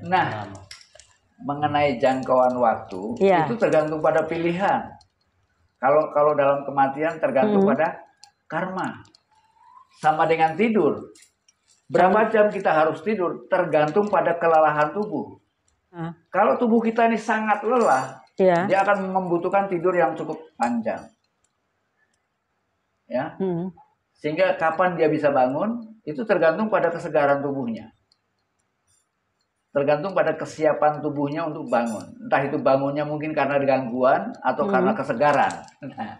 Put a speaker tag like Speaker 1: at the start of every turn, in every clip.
Speaker 1: Nah, nah, mengenai jangkauan waktu ya. itu tergantung pada pilihan. Kalau kalau dalam kematian tergantung hmm. pada karma. Sama dengan tidur. Berapa jam kita harus tidur tergantung pada kelelahan tubuh. Hmm. Kalau tubuh kita ini sangat lelah, ya. dia akan membutuhkan tidur yang cukup panjang. Ya. Hmm. Sehingga kapan dia bisa bangun itu tergantung pada kesegaran tubuhnya tergantung pada kesiapan tubuhnya untuk bangun. Entah itu bangunnya mungkin karena gangguan atau hmm. karena kesegaran. Nah.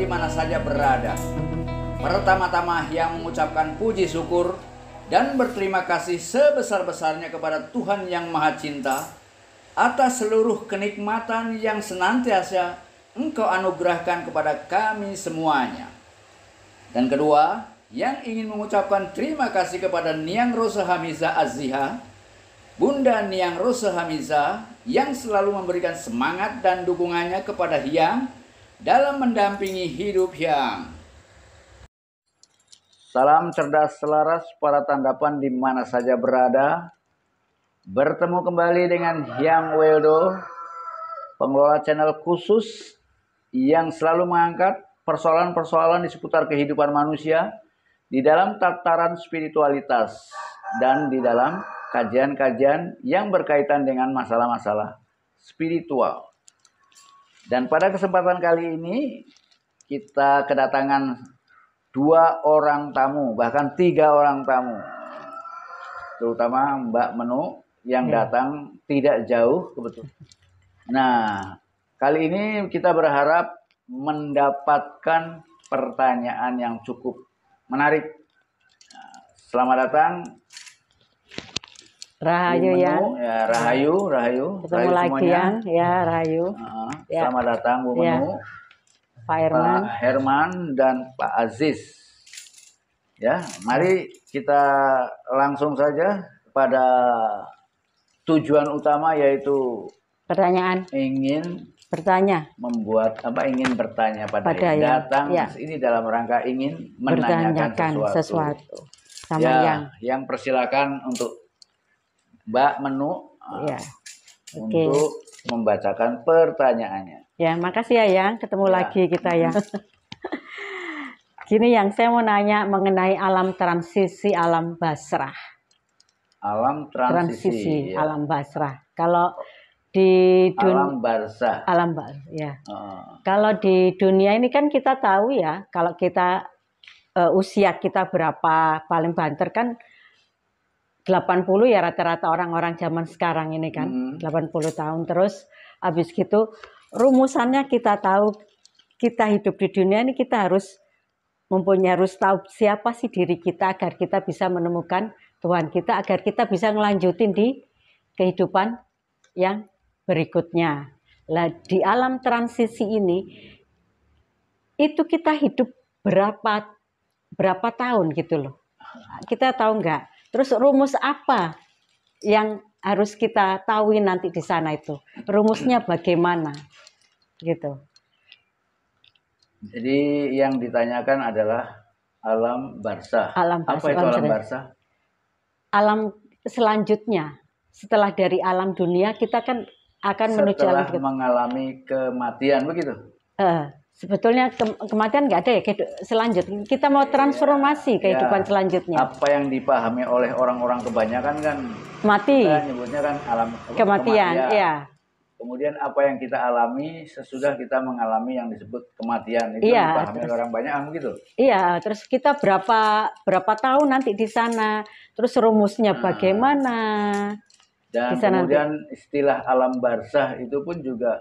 Speaker 1: di mana saja berada. Pertama-tama yang mengucapkan puji syukur dan berterima kasih sebesar-besarnya kepada Tuhan yang Maha Cinta atas seluruh kenikmatan yang senantiasa Engkau anugerahkan kepada kami semuanya. Dan kedua, yang ingin mengucapkan terima kasih kepada Niang Rosa Hamiza Azziha, Bunda Niang Rosa Hamiza yang selalu memberikan semangat dan dukungannya kepada Hiang dalam mendampingi hidup yang Salam cerdas selaras para tandapan di mana saja berada. Bertemu kembali dengan Yang Weldo, pengelola channel khusus yang selalu mengangkat persoalan-persoalan di seputar kehidupan manusia di dalam tataran spiritualitas dan di dalam kajian-kajian yang berkaitan dengan masalah-masalah spiritual. Dan pada kesempatan kali ini kita kedatangan dua orang tamu, bahkan tiga orang tamu. Terutama Mbak Menu yang ya. datang tidak jauh kebetulan. Nah, kali ini kita berharap mendapatkan pertanyaan yang cukup menarik. Nah, selamat datang
Speaker 2: Rahayu menu, ya. ya. Rahayu,
Speaker 1: Rahayu. Ketemu Rahayu lagi ya,
Speaker 2: ya Rahayu. Uh, ya. Selamat datang Bu Ya. Pak Herman. Pak
Speaker 1: Herman dan Pak Aziz. Ya, mari ya. kita langsung saja pada tujuan utama yaitu pertanyaan. Ingin
Speaker 2: bertanya.
Speaker 1: Membuat apa ingin bertanya pada, pada yang datang ya. ini dalam rangka ingin menanyakan sesuatu. sesuatu. Sama ya, yang yang persilakan untuk Mbak Menu ya. untuk membacakan pertanyaannya.
Speaker 2: Ya, makasih ya Yang, ketemu ya. lagi kita ya. Gini Yang, saya mau nanya mengenai alam transisi alam basrah.
Speaker 1: Alam transisi, transisi ya. alam
Speaker 2: basrah. Kalau di dunia alam
Speaker 1: barsa alam bar ya Uh.
Speaker 2: kalau di dunia ini kan kita tahu ya kalau kita uh, usia kita berapa paling banter kan 80 ya rata-rata orang-orang zaman sekarang ini kan, hmm. 80 tahun terus habis gitu rumusannya kita tahu kita hidup di dunia ini kita harus mempunyai harus tahu siapa sih diri kita agar kita bisa menemukan Tuhan kita agar kita bisa ngelanjutin di kehidupan yang berikutnya. Lah di alam transisi ini itu kita hidup berapa berapa tahun gitu loh. Kita tahu nggak? Terus rumus apa yang harus kita tahu nanti di sana itu? Rumusnya bagaimana? Gitu.
Speaker 1: Jadi yang ditanyakan adalah alam barsa. Alam barsa. Apa itu alam barsa?
Speaker 2: Alam selanjutnya setelah dari alam dunia kita kan akan setelah menuju alam dunia. mengalami kematian begitu. Uh, sebetulnya ke kematian nggak ada ya selanjutnya kita mau transformasi iya. kehidupan
Speaker 1: selanjutnya apa yang dipahami oleh orang-orang kebanyakan kan mati nyebutnya kan alam kematian, kematian ya kemudian apa yang kita alami sesudah kita mengalami yang disebut kematian itu ya, dipahami terus, orang banyak gitu
Speaker 2: iya terus kita berapa berapa tahun nanti di sana terus rumusnya hmm. bagaimana
Speaker 1: dan kemudian nanti. istilah alam barzah itu pun juga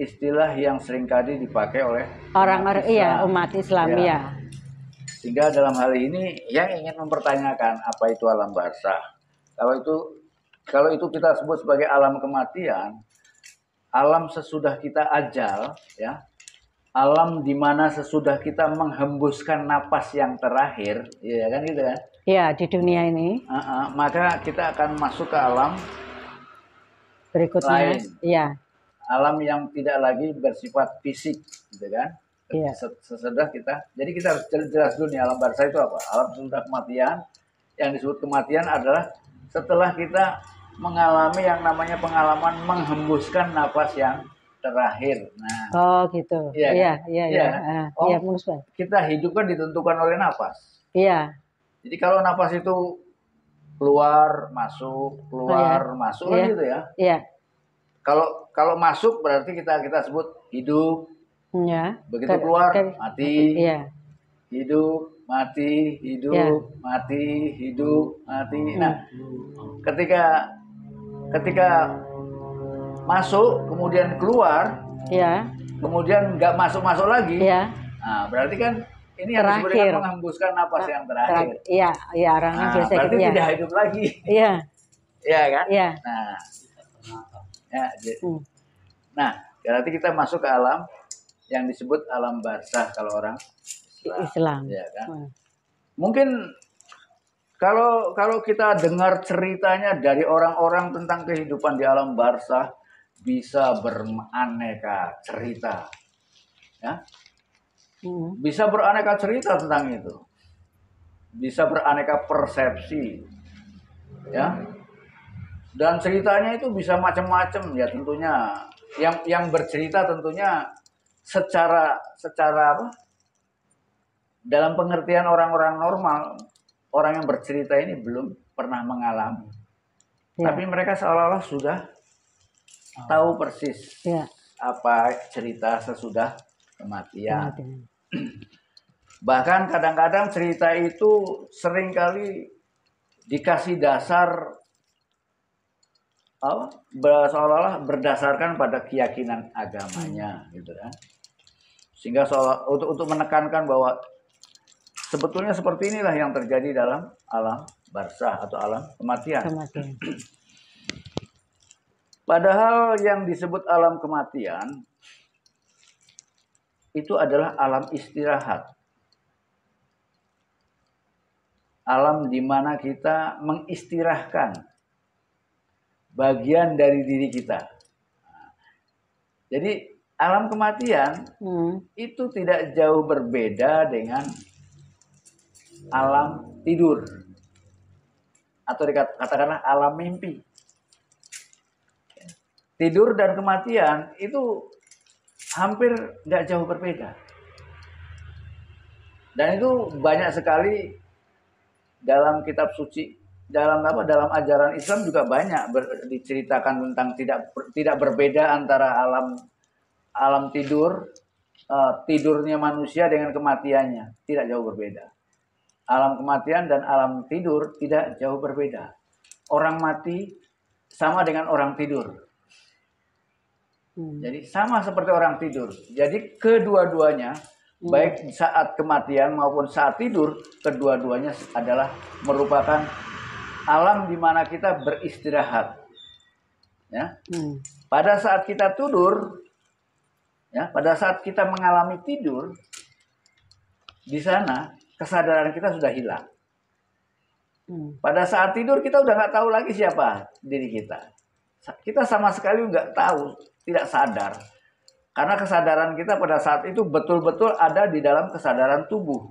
Speaker 1: istilah yang seringkali dipakai oleh
Speaker 2: orang-orang iya umat Islam ya. ya.
Speaker 1: Sehingga dalam hal ini yang ingin mempertanyakan apa itu alam barzah. Kalau itu kalau itu kita sebut sebagai alam kematian, alam sesudah kita ajal ya. Alam di mana sesudah kita menghembuskan napas yang terakhir, ya kan gitu kan?
Speaker 2: Ya di dunia ini. Uh
Speaker 1: -uh, maka kita akan masuk ke alam
Speaker 2: berikutnya. Lain. Ya
Speaker 1: alam yang tidak lagi bersifat fisik gitu kan Iya. sesudah kita jadi kita harus jelas jelas dulu nih alam barzah itu apa alam sudah kematian yang disebut kematian adalah setelah kita mengalami yang namanya pengalaman menghembuskan nafas yang terakhir.
Speaker 2: Nah, oh gitu. Iya, kan? iya, iya. Iya, iya. Kan? Ah, oh, iya kita
Speaker 1: hidup kan ditentukan oleh nafas. Iya. Jadi kalau nafas itu keluar, masuk, keluar, oh, iya. masuk kan iya. gitu ya. Iya. Kalau kalau masuk berarti kita kita sebut hidup.
Speaker 2: Ya. Begitu ter, keluar ter, mati. Ya.
Speaker 1: Hidup, mati, hidup, ya. mati, hidup, mati. Hmm. Nah, ketika ketika masuk kemudian keluar, ya. Kemudian nggak masuk-masuk lagi. Ya. Nah, berarti kan ini yang terakhir. Kan menghembuskan napas yang terakhir.
Speaker 2: Iya, iya, orangnya nah, biasa Berarti ya. tidak iya. hidup lagi. Iya.
Speaker 1: Iya kan? Iya.
Speaker 2: Nah, Ya, jadi, hmm.
Speaker 1: Nah, berarti kita masuk ke alam yang disebut alam barzah kalau orang Islam.
Speaker 2: Islam. Ya kan? Hmm.
Speaker 1: Mungkin kalau kalau kita dengar ceritanya dari orang-orang tentang kehidupan di alam barzah bisa beraneka cerita. Ya. Hmm. Bisa beraneka cerita tentang itu. Bisa beraneka persepsi. Ya dan ceritanya itu bisa macam-macam ya tentunya yang yang bercerita tentunya secara secara apa dalam pengertian orang-orang normal orang yang bercerita ini belum pernah mengalami ya. tapi mereka seolah-olah sudah oh. tahu persis ya. apa cerita sesudah kematian,
Speaker 2: kematian.
Speaker 1: bahkan kadang-kadang cerita itu seringkali dikasih dasar apa seolah-olah berdasarkan pada keyakinan agamanya hmm. gitu kan sehingga seolah untuk untuk menekankan bahwa sebetulnya seperti inilah yang terjadi dalam alam barzah atau alam kematian. kematian. Padahal yang disebut alam kematian itu adalah alam istirahat. Alam di mana kita mengistirahkan bagian dari diri kita. Jadi alam kematian hmm. itu tidak jauh berbeda dengan alam tidur atau dikatakanlah alam mimpi. Tidur dan kematian itu hampir nggak jauh berbeda. Dan itu banyak sekali dalam kitab suci dalam apa dalam ajaran Islam juga banyak ber, diceritakan tentang tidak tidak berbeda antara alam alam tidur uh, tidurnya manusia dengan kematiannya tidak jauh berbeda alam kematian dan alam tidur tidak jauh berbeda orang mati sama dengan orang tidur hmm. jadi sama seperti orang tidur jadi kedua-duanya hmm. baik saat kematian maupun saat tidur kedua-duanya adalah merupakan alam di mana kita beristirahat. Ya. Hmm. Pada saat kita tidur, ya, pada saat kita mengalami tidur, di sana kesadaran kita sudah hilang. Hmm. Pada saat tidur kita udah nggak tahu lagi siapa diri kita. Kita sama sekali nggak tahu, tidak sadar. Karena kesadaran kita pada saat itu betul-betul ada di dalam kesadaran tubuh.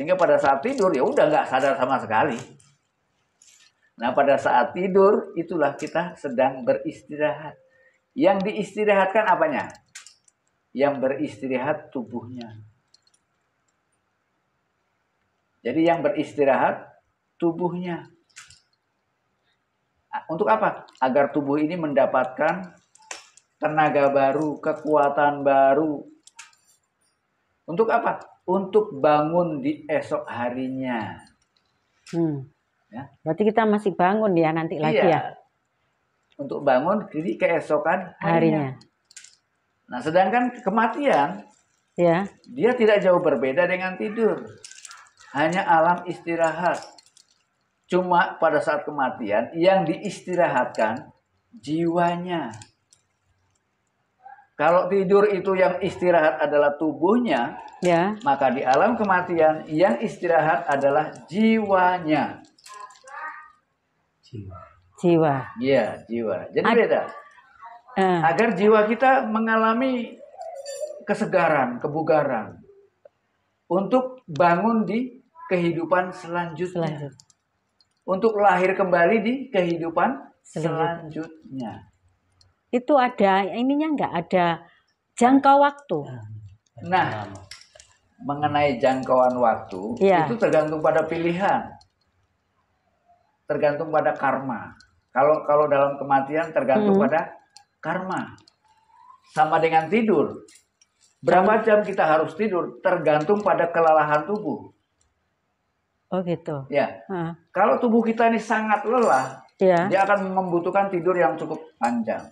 Speaker 1: Sehingga pada saat tidur ya udah nggak sadar sama sekali. Nah pada saat tidur itulah kita sedang beristirahat. Yang diistirahatkan apanya? Yang beristirahat tubuhnya. Jadi yang beristirahat tubuhnya. Untuk apa? Agar tubuh ini mendapatkan tenaga baru, kekuatan baru. Untuk apa? untuk bangun di esok harinya.
Speaker 2: Hmm. Ya. Berarti kita masih bangun ya nanti iya. lagi ya.
Speaker 1: Untuk bangun jadi keesokan harinya. harinya. Nah, sedangkan kematian ya. Dia tidak jauh berbeda dengan tidur. Hanya alam istirahat. Cuma pada saat kematian yang diistirahatkan jiwanya. Kalau tidur itu yang istirahat adalah tubuhnya, ya. maka di alam kematian yang istirahat adalah jiwanya.
Speaker 2: Jiwa. Jiwa. Iya, jiwa.
Speaker 1: Jadi Ag beda. Uh. Agar jiwa kita mengalami kesegaran, kebugaran untuk bangun di kehidupan selanjutnya. Selanjut. Untuk lahir kembali di kehidupan selanjutnya. selanjutnya
Speaker 2: itu ada ininya nggak ada jangka waktu. Nah,
Speaker 1: mengenai jangkauan waktu ya. itu tergantung pada pilihan, tergantung pada karma. Kalau kalau dalam kematian tergantung hmm. pada karma. Sama dengan tidur. Berapa jam kita harus tidur tergantung pada kelelahan tubuh.
Speaker 2: Oh gitu. Ya. Hmm. Kalau tubuh kita
Speaker 1: ini sangat lelah, ya. dia akan membutuhkan tidur yang cukup panjang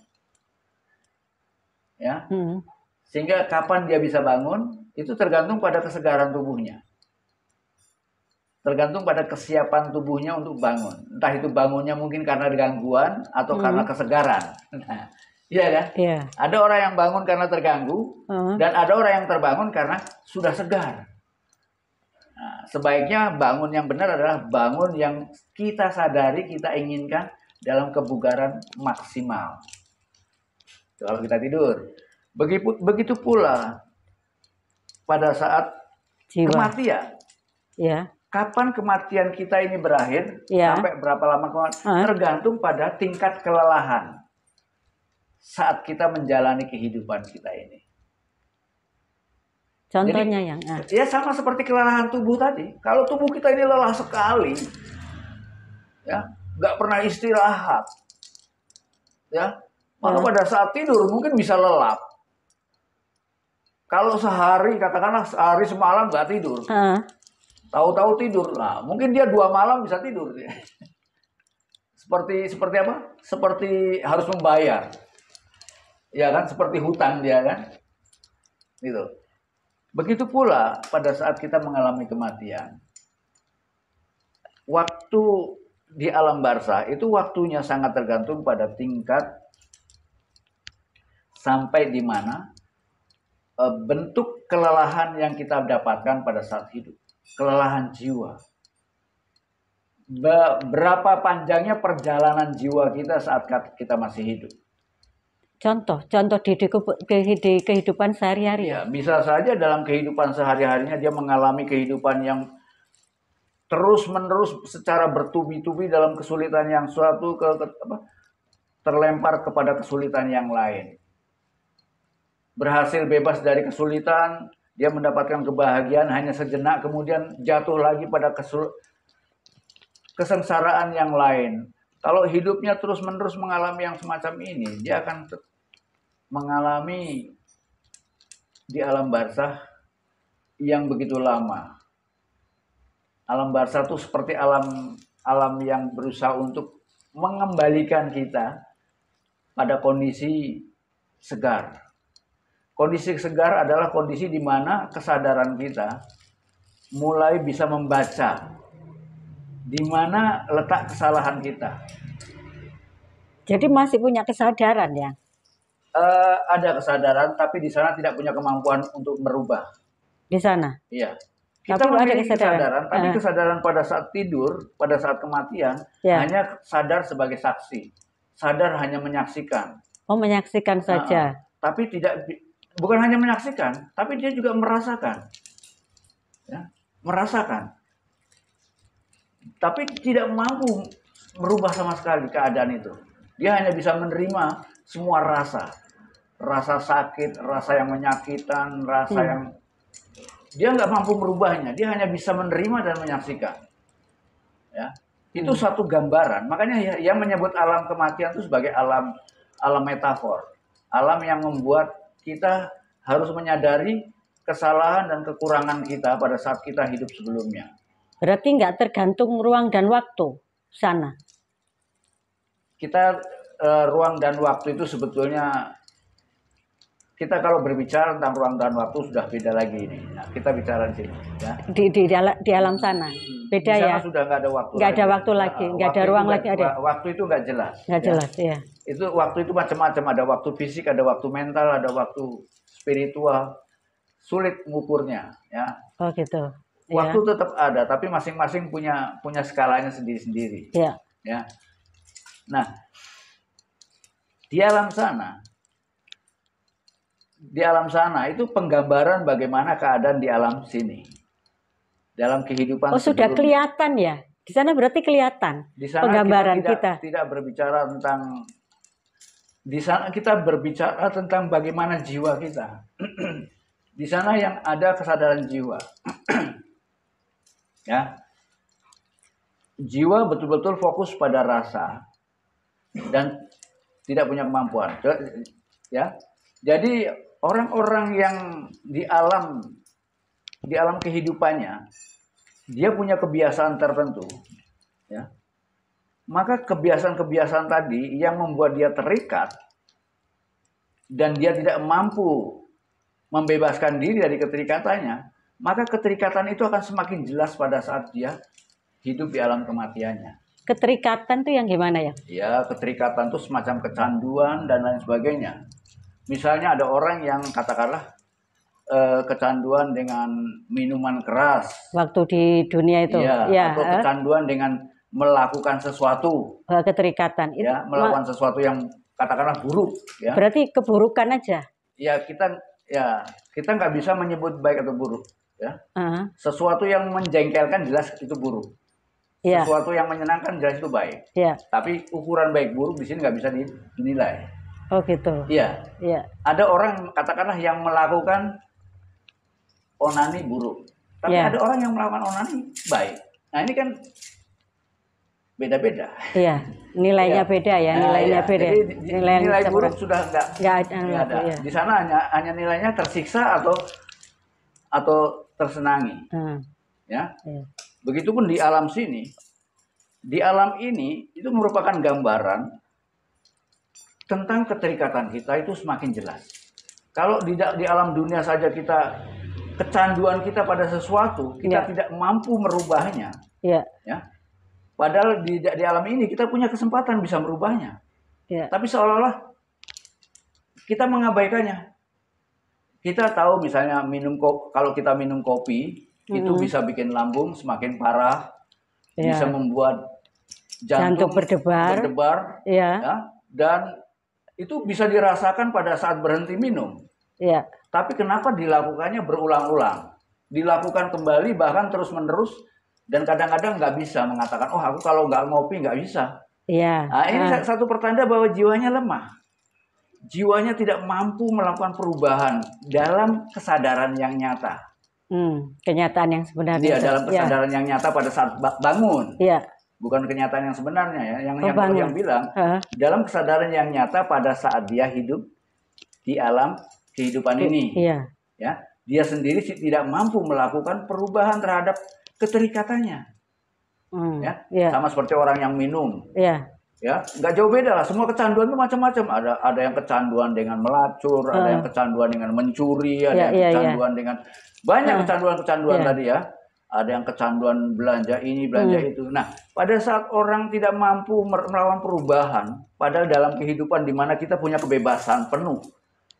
Speaker 2: ya hmm.
Speaker 1: sehingga kapan dia bisa bangun itu tergantung pada kesegaran tubuhnya tergantung pada kesiapan tubuhnya untuk bangun entah itu bangunnya mungkin karena gangguan atau hmm. karena kesegaran nah, Iya kan? Iya. Ada orang yang bangun karena terganggu uh-huh. dan ada orang yang terbangun karena sudah segar. Nah, sebaiknya bangun yang benar adalah bangun yang kita sadari kita inginkan dalam kebugaran maksimal kalau kita tidur. Begitu, begitu pula pada saat Jiwa. kematian. Ya. Kapan kematian kita ini berakhir? Ya. Sampai berapa lama kematian? Ah. Tergantung pada tingkat kelelahan saat kita menjalani kehidupan kita ini.
Speaker 2: Contohnya Jadi, yang ah.
Speaker 1: ya sama seperti kelelahan tubuh tadi. Kalau tubuh kita ini lelah sekali, ya nggak pernah istirahat, ya maka ya. pada saat tidur mungkin bisa lelap. Kalau sehari, katakanlah sehari semalam nggak tidur. Uh. Tahu-tahu tidur. Nah, mungkin dia dua malam bisa tidur. seperti seperti apa? Seperti harus membayar. Ya kan? Seperti hutan dia kan? Gitu. Begitu pula pada saat kita mengalami kematian. Waktu di alam barsa itu waktunya sangat tergantung pada tingkat sampai di mana e, bentuk kelelahan yang kita dapatkan pada saat hidup, kelelahan jiwa. Berapa panjangnya perjalanan jiwa kita saat kita masih hidup?
Speaker 2: Contoh, contoh di, di kehidupan sehari-hari. Ya, bisa
Speaker 1: saja dalam kehidupan sehari-harinya dia mengalami kehidupan yang terus-menerus secara bertubi-tubi dalam kesulitan yang suatu ke, ke apa, terlempar kepada kesulitan yang lain berhasil bebas dari kesulitan, dia mendapatkan kebahagiaan hanya sejenak, kemudian jatuh lagi pada kesul kesengsaraan yang lain. Kalau hidupnya terus-menerus mengalami yang semacam ini, dia akan mengalami di alam barzah yang begitu lama. Alam barzah itu seperti alam alam yang berusaha untuk mengembalikan kita pada kondisi segar Kondisi segar adalah kondisi di mana kesadaran kita mulai bisa membaca di mana letak kesalahan kita.
Speaker 2: Jadi masih punya kesadaran ya?
Speaker 1: Uh, ada kesadaran, tapi di sana tidak punya kemampuan untuk merubah. Di sana? Iya.
Speaker 2: Kita tapi ada kesadaran. kesadaran tapi uh.
Speaker 1: kesadaran pada saat tidur, pada saat kematian, ya. hanya sadar sebagai saksi. Sadar hanya menyaksikan.
Speaker 2: Oh, menyaksikan saja. Uh,
Speaker 1: tapi tidak bukan hanya menyaksikan, tapi dia juga merasakan. Ya, merasakan. Tapi tidak mampu merubah sama sekali keadaan itu. Dia hanya bisa menerima semua rasa. Rasa sakit, rasa yang menyakitan, rasa hmm. yang... Dia nggak mampu merubahnya. Dia hanya bisa menerima dan menyaksikan. Ya, itu hmm. satu gambaran. Makanya ya, yang menyebut alam kematian itu sebagai alam alam metafor. Alam yang membuat kita harus menyadari kesalahan dan kekurangan kita pada saat kita hidup sebelumnya.
Speaker 2: Berarti nggak tergantung ruang dan waktu sana.
Speaker 1: Kita uh, ruang dan waktu itu sebetulnya kita kalau berbicara tentang ruang dan waktu sudah beda lagi ini. Nah, kita bicara di sini.
Speaker 2: Ya. Di, di, di alam sana. Hmm, beda di sana ya.
Speaker 1: sudah nggak ada waktu. Nggak ada waktu lagi, nah, nggak ada ruang lagi. Ada. Waktu itu nggak jelas. Nggak ya. jelas ya itu waktu itu macam-macam ada waktu fisik ada waktu mental ada waktu spiritual sulit mengukurnya ya oh gitu waktu ya. tetap ada tapi masing-masing punya punya skalanya sendiri-sendiri ya ya nah di alam sana di alam sana itu penggambaran bagaimana keadaan di alam sini dalam kehidupan oh sudah
Speaker 2: kelihatan ya di sana berarti kelihatan di sana penggambaran kita, tidak, kita
Speaker 1: tidak berbicara tentang di sana kita berbicara tentang bagaimana jiwa kita. Di sana yang ada kesadaran jiwa. ya. Jiwa betul-betul fokus pada rasa dan tidak punya kemampuan. Ya. Jadi orang-orang yang di alam di alam kehidupannya dia punya kebiasaan tertentu ya maka kebiasaan-kebiasaan tadi yang membuat dia terikat dan dia tidak mampu membebaskan diri dari keterikatannya, maka keterikatan itu akan semakin jelas pada saat dia hidup di alam kematiannya.
Speaker 2: Keterikatan itu yang gimana ya?
Speaker 1: Ya, keterikatan itu semacam kecanduan dan lain sebagainya. Misalnya ada orang yang katakanlah eh, kecanduan dengan minuman keras.
Speaker 2: Waktu di dunia itu. Ya, ya atau eh.
Speaker 1: kecanduan dengan melakukan sesuatu
Speaker 2: eh, keterikatan itu ya, melakukan sesuatu
Speaker 1: yang katakanlah buruk ya
Speaker 2: berarti keburukan aja
Speaker 1: ya kita ya kita nggak bisa menyebut baik atau buruk
Speaker 2: ya uh-huh.
Speaker 1: sesuatu yang menjengkelkan jelas itu buruk yeah. sesuatu yang menyenangkan jelas itu baik yeah. tapi ukuran baik buruk di sini nggak bisa dinilai
Speaker 2: oh gitu iya ya.
Speaker 1: ada orang katakanlah yang melakukan onani buruk tapi yeah. ada orang yang melakukan onani baik nah ini kan beda-beda.
Speaker 2: Iya, nilainya ya. beda ya, nah, nilainya nah, iya. beda. Jadi, nilai, nilai buruk sudah
Speaker 1: enggak, enggak, enggak ada. Ya. Di sana hanya hanya nilainya tersiksa atau atau tersenangi. Hmm. Ya. ya. Begitupun di alam sini. Di alam ini itu merupakan gambaran tentang keterikatan kita itu semakin jelas. Kalau di di alam dunia saja kita kecanduan kita pada sesuatu, kita ya. tidak mampu merubahnya. Iya. Ya Padahal di, di alam ini kita punya kesempatan bisa merubahnya. Yeah. Tapi seolah-olah kita mengabaikannya. Kita tahu misalnya minum kalau kita minum kopi mm -hmm. itu bisa bikin lambung semakin parah, yeah. bisa membuat
Speaker 2: jantung, jantung berdebar, berdebar yeah. ya,
Speaker 1: dan itu bisa dirasakan pada saat berhenti minum. Yeah. Tapi kenapa dilakukannya berulang-ulang? Dilakukan kembali bahkan terus-menerus dan kadang-kadang nggak bisa mengatakan, oh aku kalau nggak ngopi nggak bisa.
Speaker 2: Iya. Nah, ini ya.
Speaker 1: satu pertanda bahwa jiwanya lemah. Jiwanya tidak mampu melakukan perubahan dalam kesadaran yang nyata.
Speaker 2: Hmm, kenyataan yang sebenarnya. Iya, dalam iya. kesadaran ya.
Speaker 1: yang nyata pada saat bangun. Iya. Bukan kenyataan yang sebenarnya ya, yang yang, yang bilang. Uh. Dalam kesadaran yang nyata pada saat dia hidup di alam kehidupan ini.
Speaker 2: Iya. Ya,
Speaker 1: dia sendiri tidak mampu melakukan perubahan terhadap keterikatannya.
Speaker 2: Hmm, ya, yeah.
Speaker 1: sama seperti orang yang minum. Yeah. Ya, nggak jauh beda lah. Semua kecanduan itu macam-macam. Ada ada yang kecanduan dengan melacur, uh. ada hmm. yang kecanduan dengan mencuri, ada yeah, yang yeah, ya. kecanduan yeah. dengan banyak hmm. kecanduan-kecanduan uh. Ya. yeah. tadi ya. Ada yang kecanduan belanja ini, belanja hmm. itu. Nah, pada saat orang tidak mampu melawan perubahan, padahal dalam kehidupan di mana kita punya kebebasan penuh,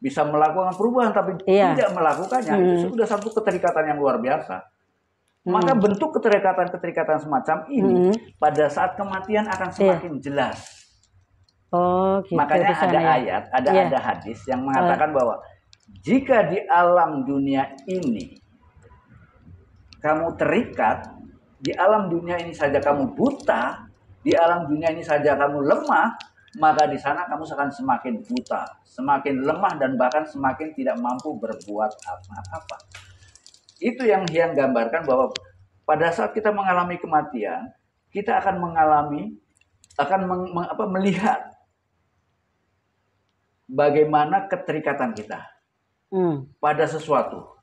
Speaker 1: bisa melakukan perubahan tapi yeah. tidak melakukannya, hmm. itu sudah satu keterikatan yang luar biasa. Hmm. Maka bentuk keterikatan-keterikatan semacam ini hmm. pada saat kematian akan iya. semakin yeah. jelas.
Speaker 2: Oh, gitu. Makanya ada ya. ayat, ada yeah. ada
Speaker 1: hadis yang mengatakan oh. bahwa jika di alam dunia ini kamu terikat, di alam dunia ini saja kamu buta, di alam dunia ini saja kamu lemah, maka di sana kamu akan semakin buta, semakin lemah dan bahkan semakin tidak mampu berbuat apa-apa. Itu yang Hian gambarkan bahwa pada saat kita mengalami kematian, kita akan mengalami akan meng, meng, apa, melihat bagaimana keterikatan kita hmm. pada sesuatu.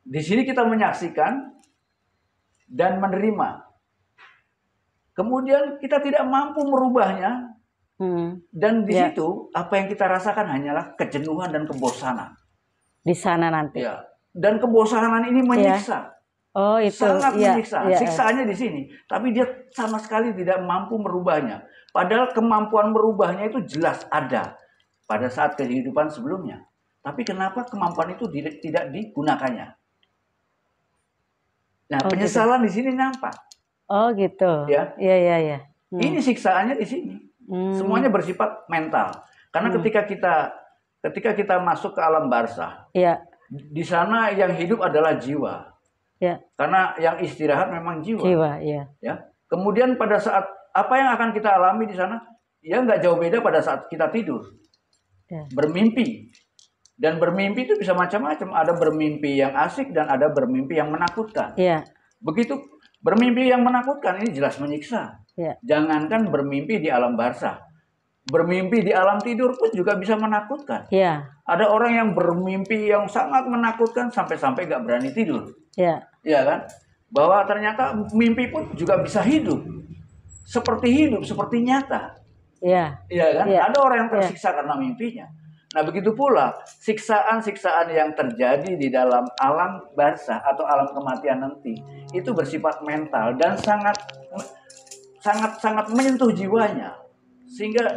Speaker 1: Di sini kita menyaksikan dan menerima. Kemudian kita tidak mampu merubahnya.
Speaker 2: Hmm. Dan di ya. situ
Speaker 1: apa yang kita rasakan hanyalah kejenuhan dan kebosanan.
Speaker 2: Di sana nanti. Ya dan kebosanan ini
Speaker 1: menyiksa.
Speaker 2: Yeah. Oh itu. Sangat yeah. menyiksa. Yeah. Iya, siksaannya
Speaker 1: di sini, tapi dia sama sekali tidak mampu merubahnya. Padahal kemampuan merubahnya itu jelas ada pada saat kehidupan sebelumnya. Tapi kenapa kemampuan itu tidak, digunakannya? Nah, oh, gitu. penyesalan gitu. di sini nampak.
Speaker 2: Oh, gitu. Ya, iya, iya, iya. Hmm. Ini siksaannya di sini. Hmm. Semuanya
Speaker 1: bersifat mental. Karena hmm. ketika kita ketika kita masuk ke alam barzah, ya di sana yang hidup adalah jiwa. Ya. Karena yang istirahat memang jiwa. Jiwa, ya. ya. Kemudian pada saat apa yang akan kita alami di sana, ya nggak jauh beda pada saat kita tidur, ya. bermimpi. Dan bermimpi itu bisa macam-macam. Ada bermimpi yang asik dan ada bermimpi yang menakutkan. Ya. Begitu bermimpi yang menakutkan ini jelas menyiksa. Ya. Jangankan bermimpi di alam barzah, bermimpi di alam tidur pun juga bisa menakutkan. Ya. Ada orang yang bermimpi yang sangat menakutkan sampai-sampai gak berani tidur. Ya. kan? Bahwa ternyata mimpi pun juga bisa hidup. Seperti hidup, seperti nyata. Iya. Iya kan? Ya. Ada orang yang iya. tersiksa ya. karena mimpinya. Nah, begitu pula siksaan-siksaan yang terjadi di dalam alam barzah atau alam kematian nanti itu bersifat mental dan sangat sangat sangat menyentuh jiwanya sehingga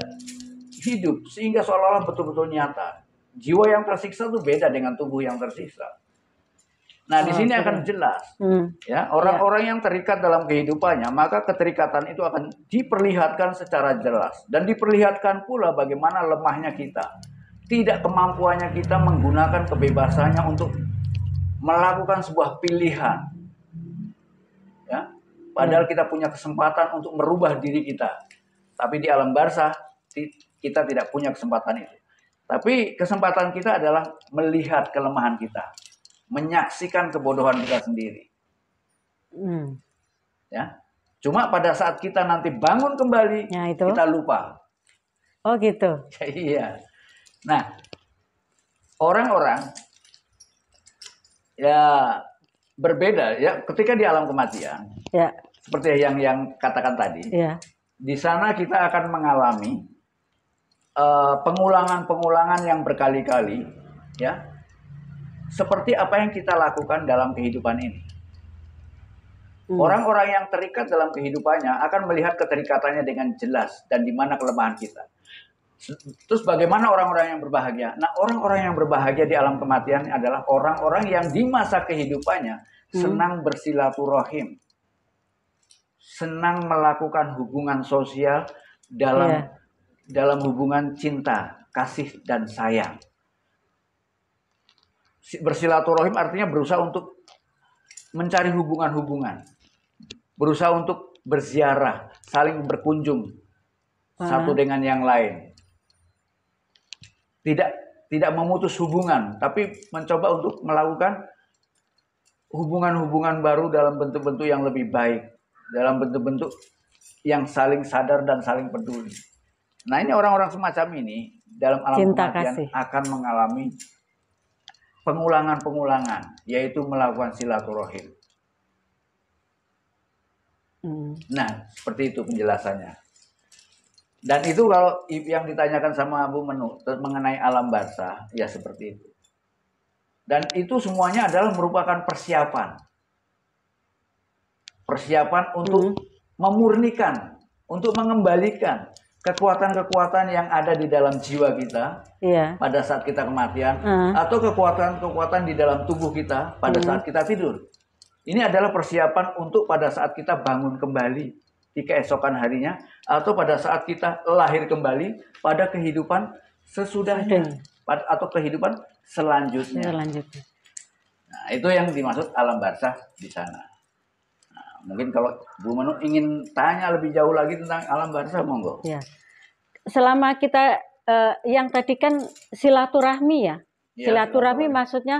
Speaker 1: hidup, sehingga seolah-olah betul-betul nyata. Jiwa yang tersiksa itu beda dengan tubuh yang tersiksa.
Speaker 2: Nah, di ah, sini akan jelas, hmm.
Speaker 1: ya orang-orang ya. yang terikat dalam kehidupannya, maka keterikatan itu akan diperlihatkan secara jelas dan diperlihatkan pula bagaimana lemahnya kita, tidak kemampuannya kita menggunakan kebebasannya untuk melakukan sebuah pilihan. Ya, padahal hmm. kita punya kesempatan untuk merubah diri kita. Tapi di alam barzah kita tidak punya kesempatan itu. Tapi kesempatan kita adalah melihat kelemahan kita, menyaksikan kebodohan kita sendiri. Hmm. Ya. Cuma pada saat kita nanti bangun kembali, ya, itu. kita lupa. Oh gitu. Ya, iya. Nah, orang-orang ya berbeda ya ketika di alam kematian. Ya. Seperti yang yang katakan tadi. Ya di sana kita akan mengalami eh, pengulangan-pengulangan uh, yang berkali-kali, ya, seperti apa yang kita lakukan dalam kehidupan ini. Hmm. Orang-orang yang terikat dalam kehidupannya akan melihat keterikatannya dengan jelas dan di mana kelemahan kita. Terus bagaimana orang-orang yang berbahagia? Nah, orang-orang yang berbahagia di alam kematian adalah orang-orang yang di masa kehidupannya hmm. senang bersilaturahim, senang melakukan hubungan sosial dalam yeah. dalam hubungan cinta, kasih dan sayang. Bersilaturahim artinya berusaha untuk mencari hubungan-hubungan. Berusaha untuk berziarah, saling berkunjung uh satu dengan yang lain. Tidak tidak memutus hubungan, tapi mencoba untuk melakukan hubungan-hubungan baru dalam bentuk-bentuk yang lebih baik dalam bentuk-bentuk yang saling sadar dan saling peduli. Nah ini orang-orang semacam ini dalam alam Cinta kematian kasih. akan mengalami pengulangan-pengulangan, yaitu melakukan silaturahim. Hmm. Nah seperti itu penjelasannya. Dan itu kalau yang ditanyakan sama Abu Menu mengenai alam basah, ya seperti itu. Dan itu semuanya adalah merupakan persiapan persiapan untuk hmm. memurnikan, untuk mengembalikan kekuatan-kekuatan yang ada di dalam jiwa kita yeah. pada saat kita kematian uh. atau kekuatan-kekuatan di dalam tubuh kita pada hmm. saat kita tidur. Ini adalah persiapan untuk pada saat kita bangun kembali di keesokan harinya atau pada saat kita lahir kembali pada kehidupan sesudahnya Sudah. atau kehidupan selanjutnya. selanjutnya. Nah, itu yang dimaksud alam barzah di sana. Mungkin kalau Bu Manu ingin tanya lebih jauh lagi tentang alam barzah monggo. Ya.
Speaker 2: Selama kita eh, yang tadi kan silaturahmi ya. ya
Speaker 1: silaturahmi, silaturahmi
Speaker 2: maksudnya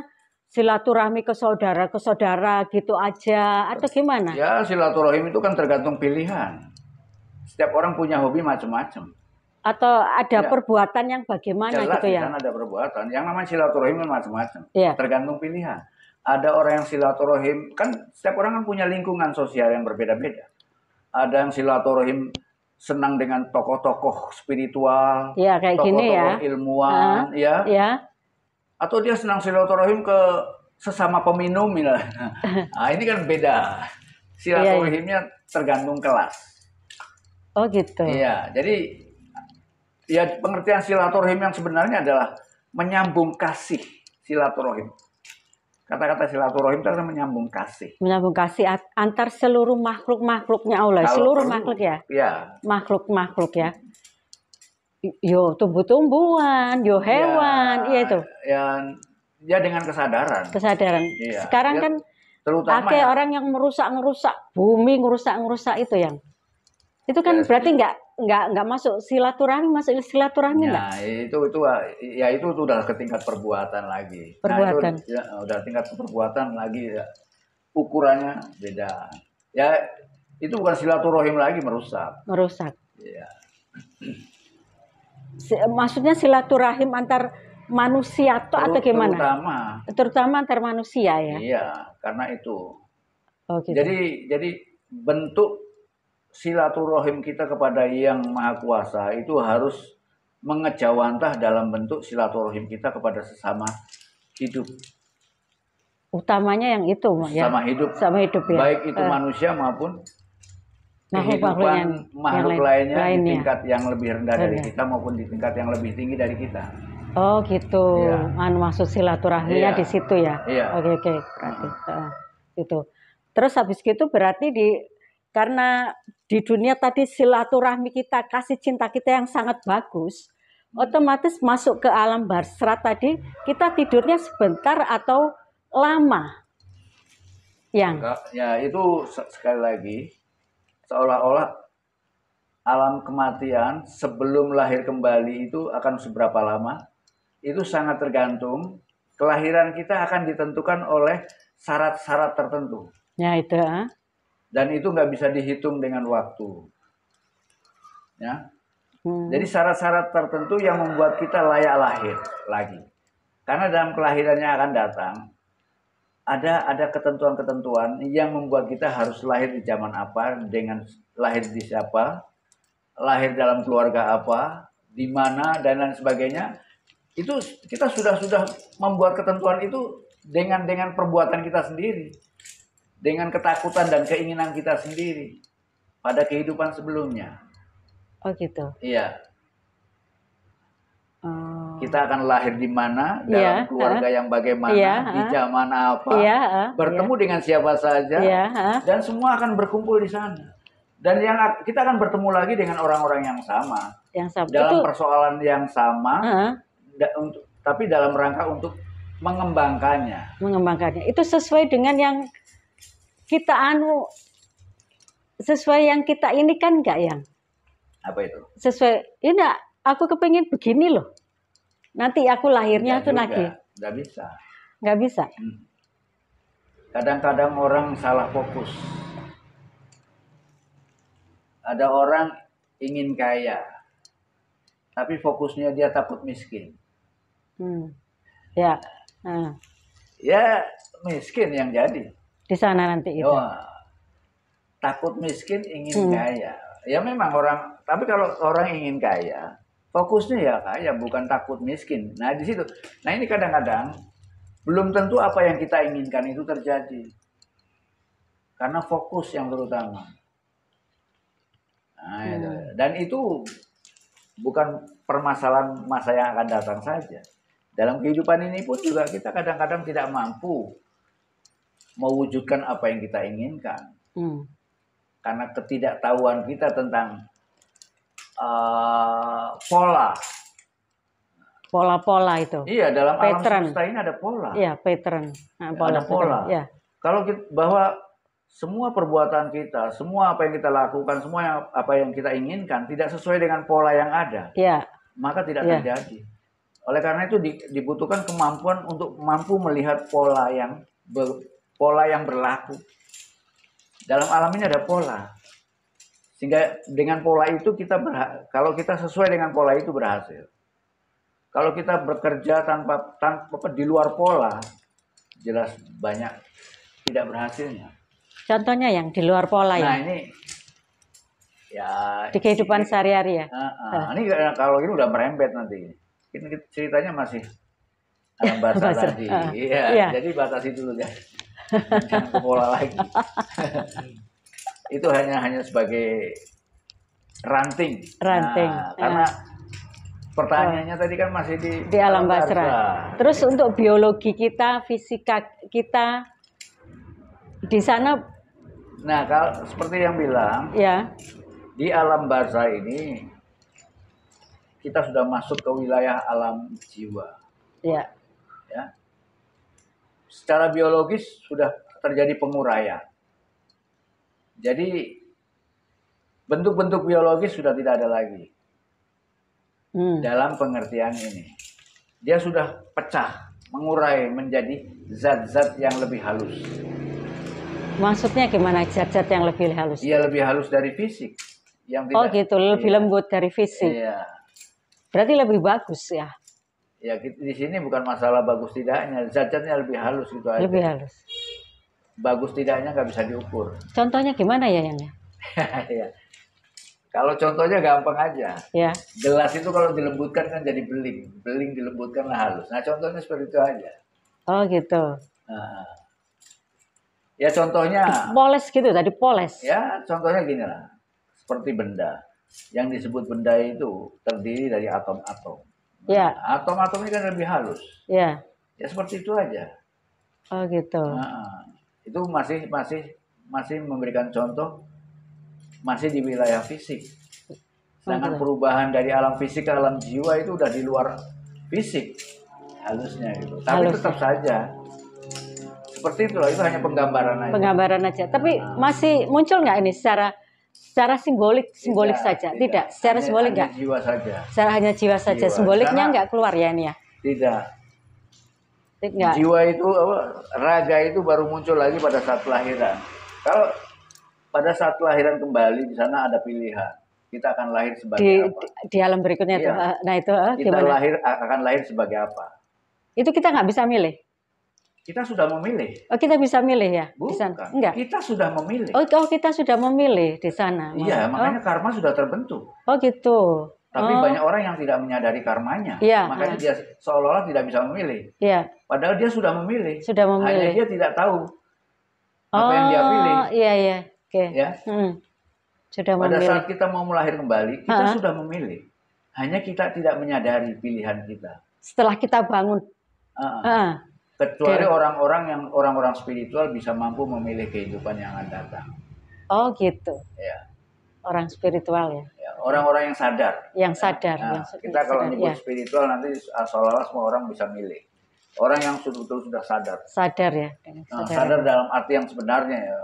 Speaker 2: silaturahmi ke saudara ke saudara gitu aja atau gimana? Ya,
Speaker 1: silaturahmi itu kan tergantung pilihan. Setiap orang punya hobi macam-macam
Speaker 2: atau ada ya. perbuatan yang bagaimana Jelas, gitu ya? Jelas
Speaker 1: ada perbuatan. Yang namanya silaturahmi macam-macam. Ya. Tergantung pilihan ada orang yang silaturahim kan setiap orang kan punya lingkungan sosial yang berbeda-beda ada yang silaturahim senang dengan tokoh-tokoh spiritual ya, ya. tokoh-tokoh ya. ilmuwan uh, ya. ya atau dia senang silaturahim ke sesama peminum ya. nah, ini kan beda silaturahimnya iya, iya. tergantung kelas
Speaker 2: oh gitu iya
Speaker 1: jadi ya pengertian silaturahim yang sebenarnya adalah menyambung kasih silaturahim Kata-kata silaturahim itu adalah menyambung kasih.
Speaker 2: Menyambung kasih antar seluruh makhluk-makhluknya Allah, Kalau seluruh perlu, makhluk ya. Iya. Makhluk-makhluk ya. Yo tumbuh-tumbuhan, yo iya. hewan, ya, itu.
Speaker 1: Ya, ya dengan kesadaran. Kesadaran. Iya. Sekarang ya, kan
Speaker 2: terutama ya. orang yang merusak merusak bumi, merusak merusak itu yang. Itu kan ya, berarti enggak nggak nggak masuk silaturahmi masuk silaturahmi ya, nggak? Nah
Speaker 1: itu itu ya itu sudah ke tingkat perbuatan lagi. Perbuatan. Nah, itu, ya, udah tingkat perbuatan lagi ya. ukurannya beda. Ya itu bukan silaturahim lagi merusak.
Speaker 2: Merusak. ya Maksudnya silaturahim antar manusia atau atau gimana? Terutama. Terutama antar manusia ya. Iya
Speaker 1: karena itu. Oh, gitu. Jadi jadi bentuk silaturahim kita kepada yang maha kuasa itu harus mengejawantah dalam bentuk silaturahim kita kepada sesama hidup
Speaker 2: utamanya yang itu ya sama hidup sama hidup ya baik itu uh, manusia maupun makhluk kehidupan yang, makhluk yang lainnya, lainnya di tingkat yang lebih rendah dari kita
Speaker 1: maupun di tingkat yang lebih tinggi
Speaker 2: dari kita oh gitu ya. maksud silaturahmi ya. Iya. di situ ya iya. oke oke berarti eh, itu terus habis gitu berarti di karena di dunia tadi silaturahmi kita, kasih cinta kita yang sangat bagus, hmm. otomatis masuk ke alam barserat tadi kita tidurnya sebentar atau lama. Yang
Speaker 1: ya itu sekali lagi seolah-olah alam kematian sebelum lahir kembali itu akan seberapa lama? Itu sangat tergantung kelahiran kita akan ditentukan oleh syarat-syarat tertentu.
Speaker 2: Ya itu. Ah
Speaker 1: dan itu nggak bisa dihitung dengan waktu. Ya. Hmm. Jadi syarat-syarat tertentu yang membuat kita layak lahir lagi. Karena dalam kelahirannya akan datang ada ada ketentuan-ketentuan yang membuat kita harus lahir di zaman apa, dengan lahir di siapa, lahir dalam keluarga apa, di mana dan lain sebagainya. Itu kita sudah sudah membuat ketentuan itu dengan dengan perbuatan kita sendiri dengan ketakutan dan keinginan kita sendiri pada kehidupan sebelumnya. Oh gitu. Iya. Hmm. Kita akan lahir di mana, iya, dalam ya, keluarga uh, yang bagaimana, ya, di zaman apa, ya, bertemu ya. dengan siapa saja, ya, dan semua akan berkumpul di sana. Dan yang kita akan bertemu lagi dengan orang-orang yang sama, yang sama. dalam itu, persoalan yang sama, da, untuk, tapi dalam rangka untuk mengembangkannya.
Speaker 2: Mengembangkannya itu sesuai dengan yang kita anu sesuai yang kita ini kan enggak yang apa itu sesuai ini ya aku kepingin begini loh nanti aku lahirnya tuh lagi nggak bisa nggak bisa hmm.
Speaker 1: kadang-kadang orang salah fokus ada orang ingin kaya tapi fokusnya dia takut miskin
Speaker 2: hmm. ya hmm.
Speaker 1: ya miskin yang jadi
Speaker 2: di sana nanti itu. Oh,
Speaker 1: takut miskin ingin hmm. kaya. Ya memang orang, tapi kalau orang ingin kaya, fokusnya ya kaya, bukan takut miskin. Nah di situ, nah ini kadang-kadang belum tentu apa yang kita inginkan itu terjadi. Karena fokus yang terutama. Nah, hmm. Itu. Dan itu bukan permasalahan masa yang akan datang saja. Dalam kehidupan ini pun juga kita kadang-kadang tidak mampu mewujudkan apa yang kita inginkan. Hmm. Karena ketidaktahuan kita tentang uh, pola.
Speaker 2: Pola-pola itu. Iya, dalam pattern. alam semesta ini ada pola. Iya, pattern. Nah, pola, ada pola. Ya.
Speaker 1: Kalau kita, bahwa semua perbuatan kita, semua apa yang kita lakukan, semua yang, apa yang kita inginkan tidak sesuai dengan pola yang ada. Iya. Maka tidak ya. terjadi. Oleh karena itu dibutuhkan kemampuan untuk mampu melihat pola yang pola yang berlaku. Dalam alam ini ada pola. Sehingga dengan pola itu kita berha- kalau kita sesuai dengan pola itu berhasil. Kalau kita bekerja tanpa tanpa di luar pola, jelas banyak tidak berhasilnya.
Speaker 2: Contohnya yang di luar pola ya. Nah
Speaker 1: ini ya di kehidupan sehari-hari ya. Uh, uh. Ini kalau ini udah merembet nanti. Ini ceritanya masih dalam bahasa tadi. Iya, ya. jadi batasi dulu ya bola lagi. itu hanya hanya sebagai ranting. Ranting. Nah, ya. Karena pertanyaannya oh. tadi kan masih di di alam basra. Terus
Speaker 2: ya. untuk biologi kita, fisika kita di sana
Speaker 1: Nah, kalau seperti yang bilang, ya. Di alam basra ini kita sudah masuk ke wilayah alam jiwa.
Speaker 2: Ya. Ya
Speaker 1: secara biologis sudah terjadi penguraian. Jadi bentuk-bentuk biologis sudah tidak ada lagi hmm. dalam pengertian ini. Dia sudah pecah, mengurai menjadi zat-zat yang lebih halus.
Speaker 2: Maksudnya gimana zat-zat yang lebih halus? Iya
Speaker 1: lebih halus dari fisik. Yang oh tidak, oh gitu, lebih iya. lembut
Speaker 2: dari fisik. Iya. Berarti lebih bagus ya?
Speaker 1: ya di sini bukan masalah bagus tidaknya zatnya lebih halus gitu aja lebih halus bagus tidaknya nggak bisa diukur
Speaker 2: contohnya gimana ya yang ya?
Speaker 1: ya kalau contohnya gampang aja ya. gelas itu kalau dilembutkan kan jadi beling beling dilembutkan lah halus nah contohnya seperti itu aja oh gitu nah,
Speaker 2: ya contohnya poles gitu tadi poles ya
Speaker 1: contohnya gini lah seperti benda yang disebut benda itu terdiri dari atom-atom Ya. Atom-atomnya kan lebih halus. Ya. Ya seperti itu aja.
Speaker 2: Oh gitu. Nah,
Speaker 1: itu masih masih masih memberikan contoh masih di wilayah fisik. Sedangkan oh, perubahan dari alam fisik ke alam jiwa itu udah di luar fisik halusnya gitu. Tapi halus. tetap ya. saja seperti itulah itu hanya penggambaran aja. Penggambaran aja.
Speaker 2: Tapi nah. masih muncul nggak ini secara secara simbolik simbolik tidak, saja tidak, tidak. secara hanya, simbolik enggak
Speaker 1: jiwa saja
Speaker 2: secara hanya jiwa saja jiwa. simboliknya enggak keluar ya ini ya tidak tidak jiwa
Speaker 1: itu apa, raga itu baru muncul lagi pada saat kelahiran kalau pada saat kelahiran kembali di sana ada pilihan kita akan lahir sebagai di, apa
Speaker 2: di alam berikutnya iya. itu eh, nah itu eh, kita gimana? lahir
Speaker 1: akan lahir sebagai apa
Speaker 2: itu kita nggak bisa milih
Speaker 1: kita sudah memilih.
Speaker 2: Oh, kita bisa milih ya Bukan. Enggak. Kita sudah memilih. Oh, oh kita sudah memilih di sana. Iya, makanya oh. karma sudah terbentuk. Oh, gitu. Tapi oh. banyak orang yang
Speaker 1: tidak menyadari karmanya. Iya. Makanya ya. dia seolah-olah tidak bisa memilih. Iya. Padahal dia sudah memilih. Sudah memilih. Hanya dia tidak tahu
Speaker 2: oh, apa yang dia oh, pilih. Iya, iya. Oke. Okay. Ya. Hmm. Sudah Pada memilih. saat
Speaker 1: kita mau melahir kembali, kita ha? sudah memilih. Hanya kita tidak menyadari pilihan kita.
Speaker 2: Setelah kita bangun. Uh -uh. Uh -uh
Speaker 1: kecuali orang-orang yang orang-orang spiritual bisa mampu memilih kehidupan yang akan datang.
Speaker 2: Oh gitu. Ya. Orang spiritual ya.
Speaker 1: ya orang-orang yang sadar.
Speaker 2: Yang ya. sadar. Nah, yang kita kalau nyebut ya.
Speaker 1: spiritual nanti ah, seolah-olah semua orang bisa milih. Orang yang betul sudah sadar.
Speaker 2: Sadar ya.
Speaker 1: Nah, sadar, nah, sadar ya. dalam arti yang sebenarnya ya.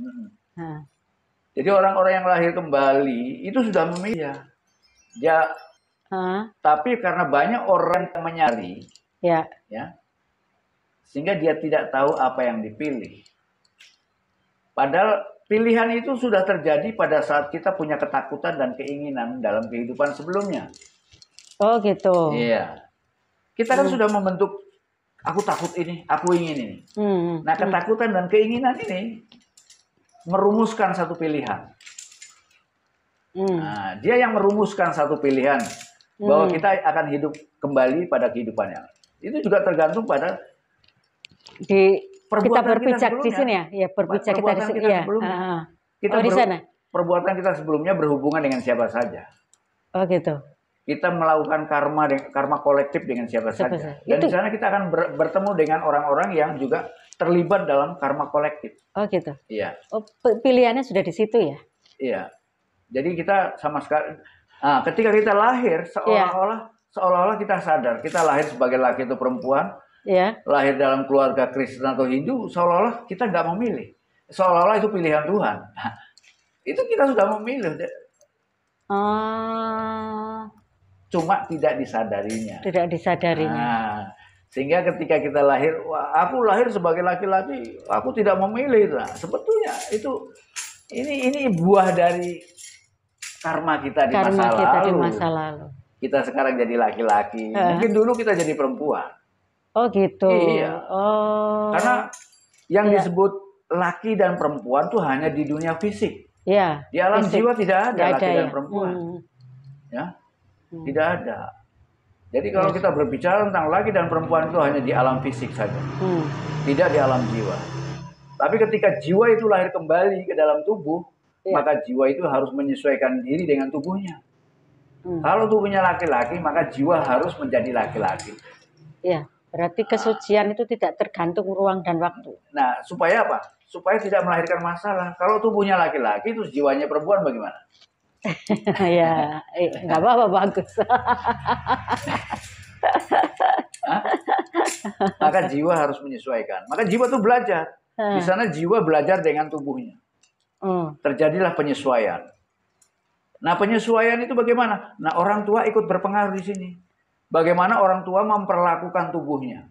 Speaker 1: Hmm. Nah. Jadi orang-orang yang lahir kembali itu sudah memilih ya. ya. tapi karena banyak orang yang menyari,
Speaker 2: ya. ya
Speaker 1: sehingga dia tidak tahu apa yang dipilih. Padahal pilihan itu sudah terjadi pada saat kita punya ketakutan dan keinginan dalam kehidupan sebelumnya.
Speaker 2: Oh gitu. Iya.
Speaker 1: Kita kan hmm. sudah membentuk aku takut ini, aku ingin ini.
Speaker 2: Hmm. hmm nah hmm.
Speaker 1: ketakutan hmm. dan keinginan ini merumuskan satu pilihan. Hmm. Nah, dia yang merumuskan satu pilihan bahwa hmm. kita akan hidup kembali pada kehidupannya. itu juga tergantung pada
Speaker 2: di kita berpijak di sini ya, ya berpijak kita di sini ya.
Speaker 1: kita oh, di sana. Perbuatan kita sebelumnya berhubungan dengan siapa saja. Oh gitu. Kita melakukan karma karma kolektif dengan siapa Sebesar. saja. Dan itu. di sana kita akan ber, bertemu dengan orang-orang yang juga terlibat dalam karma kolektif. Oh gitu. Iya.
Speaker 2: Oh, pilihannya sudah di situ ya.
Speaker 1: Iya. Jadi kita sama sekali nah, ketika kita lahir iya. seolah-olah seolah-olah kita sadar kita lahir sebagai laki atau perempuan yeah. lahir dalam keluarga Kristen atau Hindu, seolah-olah kita tidak memilih, seolah-olah itu pilihan Tuhan. Nah, itu kita sudah memilih. Uh, Cuma tidak disadarinya.
Speaker 2: Tidak disadarinya. Nah,
Speaker 1: sehingga ketika kita lahir, Wah, aku lahir sebagai laki-laki, aku tidak memilih. Nah, sebetulnya itu ini ini buah dari karma kita di karma masa kita lalu. Di masa lalu. Kita sekarang jadi laki-laki. Uh. Mungkin dulu kita jadi perempuan.
Speaker 2: Oh gitu. Iya. Oh. Karena
Speaker 1: yang iya. disebut laki dan perempuan tuh hanya di dunia fisik.
Speaker 2: Iya. Di alam fisik. jiwa tidak ada tidak laki ada, dan ya. perempuan. Hmm. Ya.
Speaker 1: Hmm. Tidak ada. Jadi kalau iya. kita berbicara tentang laki dan perempuan itu hanya di alam fisik saja. Hmm. Tidak di alam jiwa. Tapi ketika jiwa itu lahir kembali ke dalam tubuh, iya. maka jiwa itu harus menyesuaikan diri dengan tubuhnya. Hmm. Kalau tubuhnya laki-laki, maka jiwa harus menjadi laki-laki.
Speaker 2: Iya. Berarti ah. kesucian itu tidak tergantung ruang dan waktu.
Speaker 1: Nah, supaya apa? Supaya tidak melahirkan masalah. Kalau tubuhnya laki-laki, itu jiwanya perempuan bagaimana?
Speaker 2: ya, eh, nggak eh, apa-apa bagus.
Speaker 1: Maka jiwa harus menyesuaikan. Maka jiwa itu belajar. Ah. Di sana jiwa belajar dengan tubuhnya. Hmm. Terjadilah penyesuaian. Nah penyesuaian itu bagaimana? Nah orang tua ikut berpengaruh di sini. Bagaimana orang tua memperlakukan tubuhnya.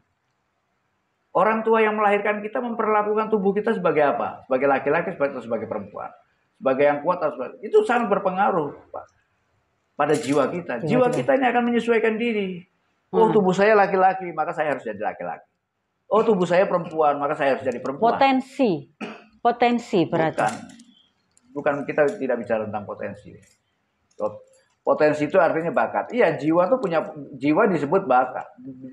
Speaker 1: Orang tua yang melahirkan kita memperlakukan tubuh kita sebagai apa? Sebagai laki-laki atau sebagai perempuan? Sebagai yang kuat atau sebagai... Itu sangat berpengaruh Pak. pada jiwa kita. Iya, jiwa kita ini akan menyesuaikan diri. Oh hmm. tubuh saya laki-laki, maka saya harus jadi laki-laki. Oh tubuh saya perempuan, maka saya harus jadi perempuan.
Speaker 2: Potensi. Potensi berarti. Bukan,
Speaker 1: bukan kita tidak bicara tentang potensi. Potensi itu artinya bakat. Iya, jiwa tuh punya jiwa disebut bakat,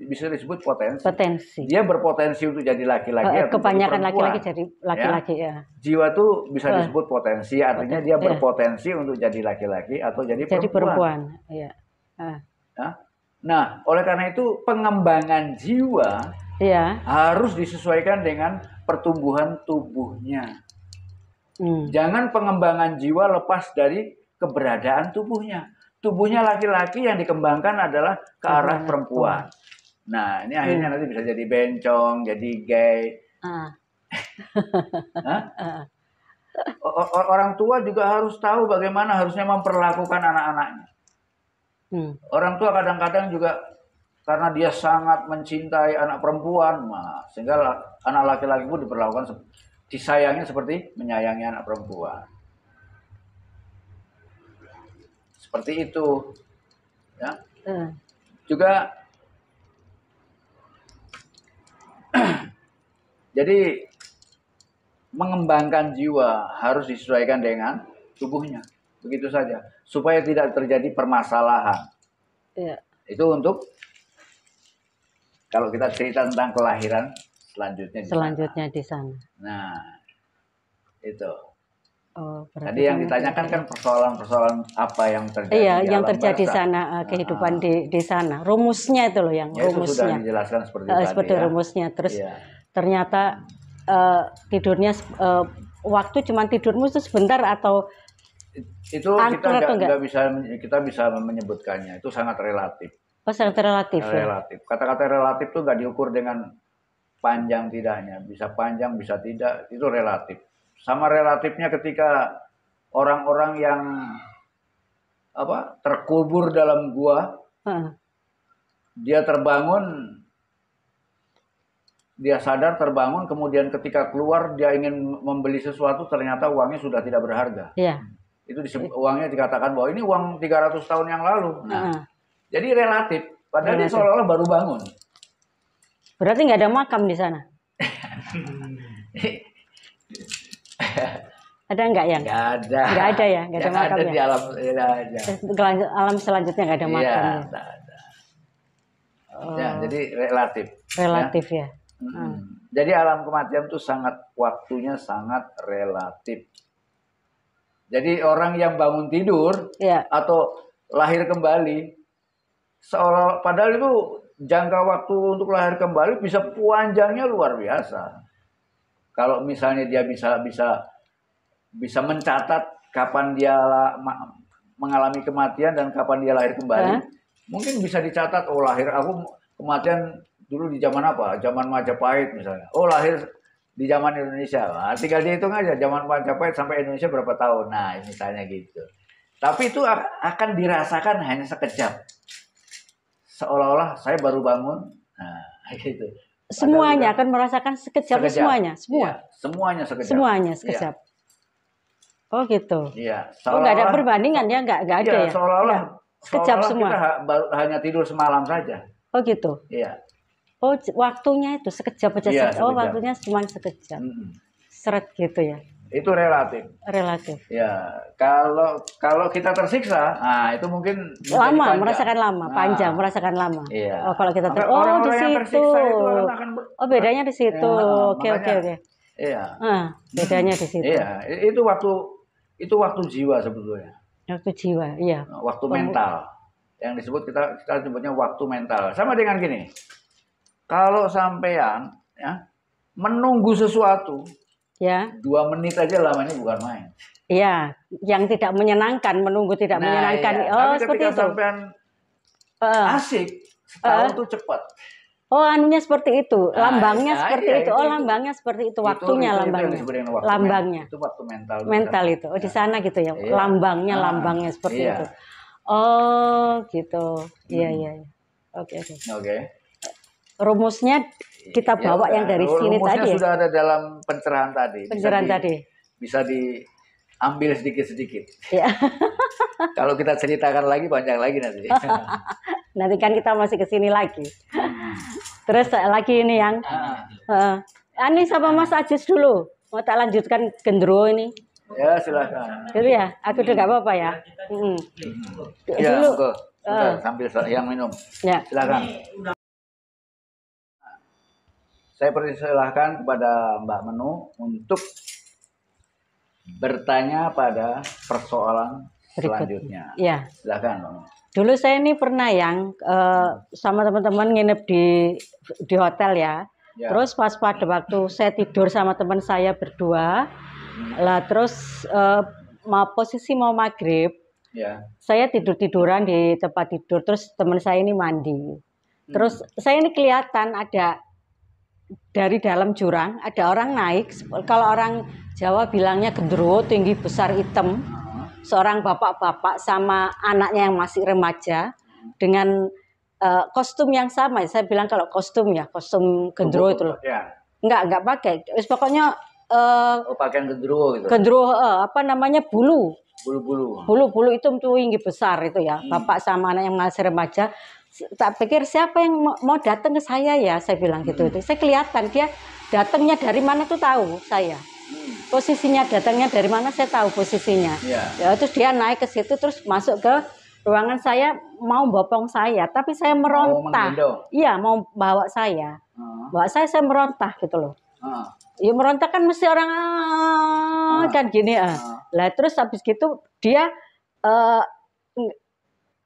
Speaker 1: bisa disebut potensi. Potensi. Dia berpotensi untuk jadi laki-laki. Eh, kebanyakan laki-laki jadi ya. laki-laki ya. ya. Jiwa tuh bisa eh. disebut potensi, artinya potensi, dia ya. berpotensi ya. untuk jadi laki-laki atau jadi, jadi perempuan. Jadi perempuan,
Speaker 2: ya. Nah,
Speaker 1: nah, oleh karena itu pengembangan jiwa ya. harus disesuaikan dengan pertumbuhan tubuhnya. Hmm. Jangan pengembangan jiwa lepas dari keberadaan tubuhnya tubuhnya laki-laki yang dikembangkan adalah ke arah perempuan. Nah, ini akhirnya hmm. nanti bisa jadi bencong, jadi gay. Uh. Orang tua juga harus tahu bagaimana harusnya memperlakukan anak-anaknya. Hmm. Orang tua kadang-kadang juga karena dia sangat mencintai anak perempuan, mah, sehingga anak laki-laki pun diperlakukan disayangnya seperti menyayangi anak perempuan. seperti itu ya hmm. juga jadi mengembangkan jiwa harus disesuaikan dengan tubuhnya begitu saja supaya tidak terjadi permasalahan ya. itu untuk kalau kita cerita tentang kelahiran selanjutnya di
Speaker 2: selanjutnya sana. di sana
Speaker 1: nah itu
Speaker 2: Oh, Tadi yang ditanyakan kan
Speaker 1: persoalan-persoalan apa yang terjadi Iya, yang terjadi di sana eh, nah. kehidupan
Speaker 2: di di sana. Rumusnya itu loh yang ya, itu rumusnya. Itu sudah dijelaskan
Speaker 1: seperti uh, tadi, seperti ya. rumusnya. Terus iya.
Speaker 2: ternyata uh, tidurnya uh, waktu cuma tidurmu itu sebentar atau
Speaker 1: itu kita nggak bisa kita bisa menyebutkannya. Itu sangat relatif.
Speaker 2: Oh, sangat relatif. Ya? Relatif.
Speaker 1: kata Kata-kata relatif itu nggak diukur dengan panjang tidaknya. Bisa panjang, bisa tidak. Itu relatif sama relatifnya ketika orang-orang yang apa terkubur dalam gua hmm. dia terbangun dia sadar terbangun kemudian ketika keluar dia ingin membeli sesuatu ternyata uangnya sudah tidak berharga yeah. itu disebut uangnya dikatakan bahwa ini uang 300 tahun yang lalu nah uh jadi relatif padahal relatif. dia seolah-olah
Speaker 2: baru bangun berarti nggak ada makam di sana ada nggak yang Nggak ada. Nggak ada ya? Nggak ada yang makam ada ya? di alam, ya, ya. alam selanjutnya nggak ada iya, makam ya? ya. ada.
Speaker 1: Oh. Ya, jadi relatif. Ya. Relatif
Speaker 2: ya? ya. Hmm. Hmm.
Speaker 1: Jadi alam kematian itu sangat, waktunya sangat relatif. Jadi orang yang bangun tidur ya. atau lahir kembali, seolah padahal itu jangka waktu untuk lahir kembali bisa panjangnya luar biasa kalau misalnya dia bisa bisa bisa mencatat kapan dia mengalami kematian dan kapan dia lahir kembali, huh? mungkin bisa dicatat oh lahir aku kematian dulu di zaman apa? Zaman Majapahit misalnya. Oh lahir di zaman Indonesia. Nah, tinggal dihitung aja zaman Majapahit sampai Indonesia berapa tahun. Nah, misalnya gitu. Tapi itu akan dirasakan hanya sekejap. Seolah-olah saya baru bangun. Nah, gitu
Speaker 2: semuanya akan merasakan sekejap, sekejap. semuanya iya, semua ya,
Speaker 1: semuanya sekejap semuanya iya. sekejap
Speaker 2: ya. Oh gitu. Iya. Oh nggak ada perbandingan ya nggak nggak ada iya, ya. Seolah-olah sekejap seolah semua.
Speaker 1: Kita hanya tidur semalam saja.
Speaker 2: Oh gitu. Iya. Oh waktunya itu sekejap aja. sekejap. Oh waktunya cuma sekejap. Mm -hmm. Seret gitu ya
Speaker 1: itu relatif. Relatif. Ya, kalau kalau kita tersiksa, nah itu
Speaker 2: mungkin lama, merasakan lama, nah. panjang, merasakan lama. Iya. Oh, kalau kita ter oh orang -orang di situ. Itu akan oh, bedanya di situ. Ya, oke, oke, oke. Iya. Nah, bedanya di situ. Iya,
Speaker 1: itu waktu itu waktu jiwa sebetulnya.
Speaker 2: Waktu jiwa, iya. Nah, waktu mental.
Speaker 1: Yang disebut kita kita sebutnya waktu mental. Sama dengan gini. Kalau sampean ya menunggu sesuatu ya dua menit aja lamanya bukan main
Speaker 2: Iya, yang tidak menyenangkan, menunggu tidak nah, menyenangkan. Ya. Oh, Tapi seperti itu. Sampean uh, asik, setahun uh, tuh cepat. Oh, anunya seperti itu, nah, lambangnya nah, seperti iya, itu. Iya, oh, itu. Oh, lambangnya seperti itu, waktunya itu, lambangnya. Itu waktu lambangnya. Itu waktu mental. Mental itu. Oh, di nah, sana gitu ya. Iya. Lambangnya, ah, lambangnya seperti iya. itu. Oh, gitu. Iya, hmm. iya, iya. Oke, okay, oke. Okay. Okay. Rumusnya kita ya bawa ya, yang dari sini tadi. Ya? sudah ada dalam
Speaker 1: pencerahan tadi. Pencerahan bisa di, tadi. Bisa diambil sedikit-sedikit. Ya. Kalau kita ceritakan lagi panjang lagi nanti.
Speaker 2: nanti kan kita masih ke sini lagi. Terus lagi ini yang ah. uh, eh, ini sama Mas Ajis dulu. Mau tak lanjutkan gendro ini?
Speaker 1: Ya silahkan. Jadi
Speaker 2: ya, aku udah nggak apa-apa ya.
Speaker 1: iya. Ya, dulu. Eh. sambil yang minum. Ya. Silakan. Saya persilahkan kepada Mbak Menu untuk bertanya pada persoalan selanjutnya. Ya. Silahkan Mbak Menu.
Speaker 2: Dulu saya ini pernah yang uh, sama teman-teman nginep di di hotel ya. ya. Terus pas pada waktu saya tidur sama teman saya berdua, hmm. lah terus uh, eh, mau posisi mau maghrib, ya. saya tidur tiduran di tempat tidur. Terus teman saya ini mandi. Terus hmm. saya ini kelihatan ada dari dalam jurang ada orang naik kalau orang Jawa bilangnya gendro tinggi besar hitam seorang bapak-bapak sama anaknya yang masih remaja dengan uh, kostum yang sama saya bilang kalau kostum ya kostum gendro itu loh ya. Enggak enggak pakai Terus pokoknya uh,
Speaker 1: oh, pakaian gendro gitu gendro
Speaker 2: uh, eh, apa namanya bulu bulu-bulu bulu-bulu itu tinggi besar itu ya hmm. bapak sama anak yang masih remaja tak pikir siapa yang mau, datang ke saya ya saya bilang gitu itu hmm. saya kelihatan dia datangnya dari mana tuh tahu saya hmm. posisinya datangnya dari mana saya tahu posisinya ya. ya terus dia naik ke situ terus masuk ke ruangan saya mau bopong saya tapi saya oh, meronta iya mau bawa saya ah. bawa saya saya meronta gitu loh ah. ya meronta kan mesti orang ah. kan gini ah lah terus habis gitu dia eh,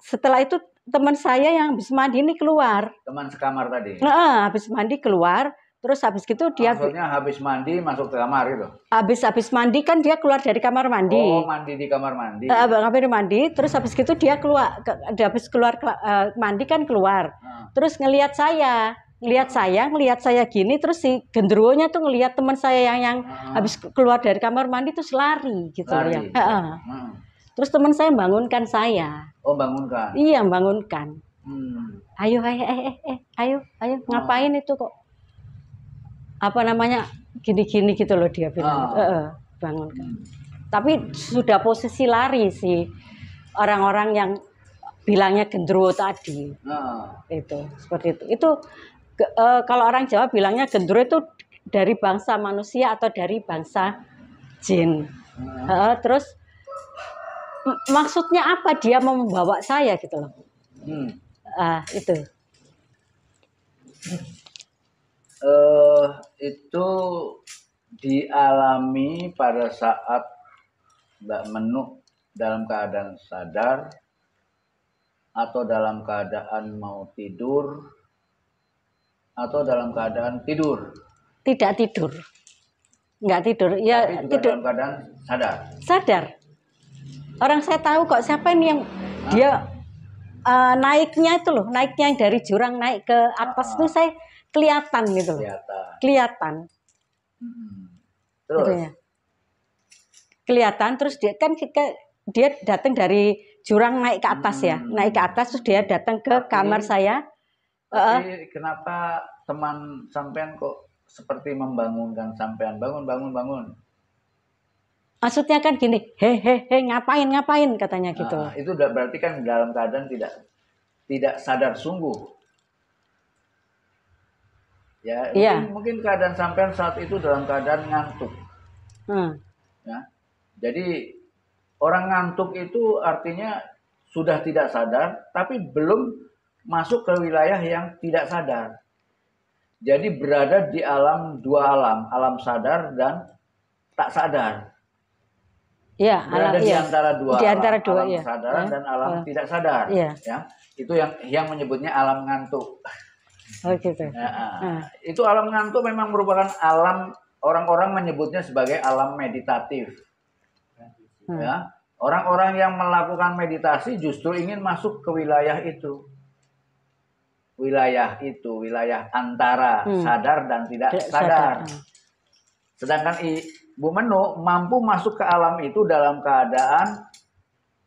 Speaker 2: setelah itu teman saya yang habis mandi ini keluar.
Speaker 1: Teman sekamar tadi. Nah,
Speaker 2: habis mandi keluar, terus habis gitu dia Maksudnya habis mandi masuk ke kamar gitu. Habis habis mandi kan dia keluar dari kamar mandi. Oh,
Speaker 1: mandi di kamar mandi. Eh,
Speaker 2: kamar mandi, terus habis gitu dia keluar ke, habis keluar ke, uh, mandi kan keluar. Nah. Terus ngelihat saya ngelihat saya, ngelihat saya gini, terus si gendruonya tuh ngelihat teman saya yang yang hmm. habis keluar dari kamar mandi terus lari gitu lari. ya. Hmm. Terus teman saya bangunkan saya.
Speaker 1: Oh, bangunkan. Iya,
Speaker 2: bangunkan. Hmm. Ayo, ayo, eh, eh, eh, ayo, ayo, oh. ngapain itu kok? Apa namanya? Gini-gini gitu loh dia bilang. Oh. E -e, bangunkan. Hmm. Tapi sudah posisi lari sih orang-orang yang bilangnya gendruwo tadi. Oh. Itu, seperti itu. Itu ke, e, kalau orang Jawa bilangnya gendruwo itu dari bangsa manusia atau dari bangsa jin. -e, terus maksudnya apa dia mau membawa saya gitu loh. Hmm. Ah, itu.
Speaker 1: Uh, itu dialami pada saat Mbak Menuk dalam keadaan sadar atau dalam keadaan mau tidur atau dalam keadaan tidur.
Speaker 2: Tidak tidur. nggak tidur. Ya Tapi juga tidur.
Speaker 1: dalam keadaan sadar.
Speaker 2: Sadar orang saya tahu kok siapa ini yang dia uh, naiknya itu loh naiknya yang dari jurang naik ke atas itu ah. saya kelihatan gitu loh kelihatan, kelihatan. Hmm. terus gitu ya. kelihatan terus dia kan dia datang dari jurang naik ke atas ya hmm. naik ke atas terus dia datang ke tapi, kamar saya tapi
Speaker 1: uh, kenapa teman sampean kok seperti membangunkan sampean bangun bangun bangun
Speaker 2: maksudnya kan gini hehehe ngapain ngapain katanya gitu nah,
Speaker 1: itu berarti kan dalam keadaan tidak tidak sadar sungguh ya mungkin, iya. mungkin keadaan sampean saat itu dalam keadaan ngantuk
Speaker 2: hmm. ya
Speaker 1: jadi orang ngantuk itu artinya sudah tidak sadar tapi belum masuk ke wilayah yang tidak sadar jadi berada di alam dua alam alam sadar dan tak sadar
Speaker 2: ya, berada alam, di ya. antara dua di antara dua, alam, ya. sadar ya. dan iya. alam ya. tidak sadar ya. ya
Speaker 1: itu yang yang menyebutnya alam ngantuk oh gitu ya, nah. Ah. Ah. itu alam ngantuk memang merupakan alam orang-orang menyebutnya sebagai alam meditatif hmm. ya orang-orang yang melakukan meditasi justru ingin masuk ke wilayah itu wilayah itu wilayah antara hmm. sadar dan tidak, tidak sadar, sadar. Ah. sedangkan i Bu Meno mampu masuk ke alam itu dalam keadaan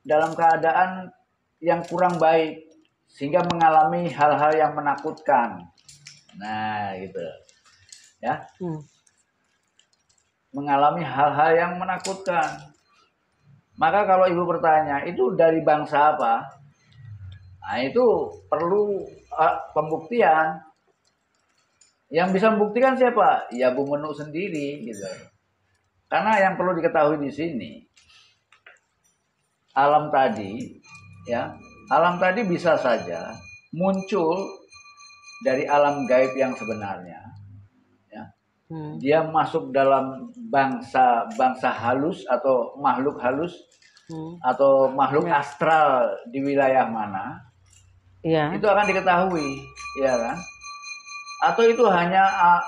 Speaker 1: dalam keadaan yang kurang baik sehingga mengalami hal-hal yang menakutkan. Nah, gitu. Ya. Hmm. Mengalami hal-hal yang menakutkan. Maka kalau Ibu bertanya, itu dari bangsa apa? Nah, itu perlu uh, pembuktian. Yang bisa membuktikan siapa? Ya Bu Menu sendiri gitu. Karena yang perlu diketahui di sini, alam tadi, ya, alam tadi bisa saja muncul dari alam gaib yang sebenarnya. Ya. Hmm. Dia masuk dalam bangsa bangsa halus atau makhluk halus hmm. atau makhluk ya. astral di wilayah mana. Ya. Itu akan diketahui, ya kan? Atau itu hanya ah,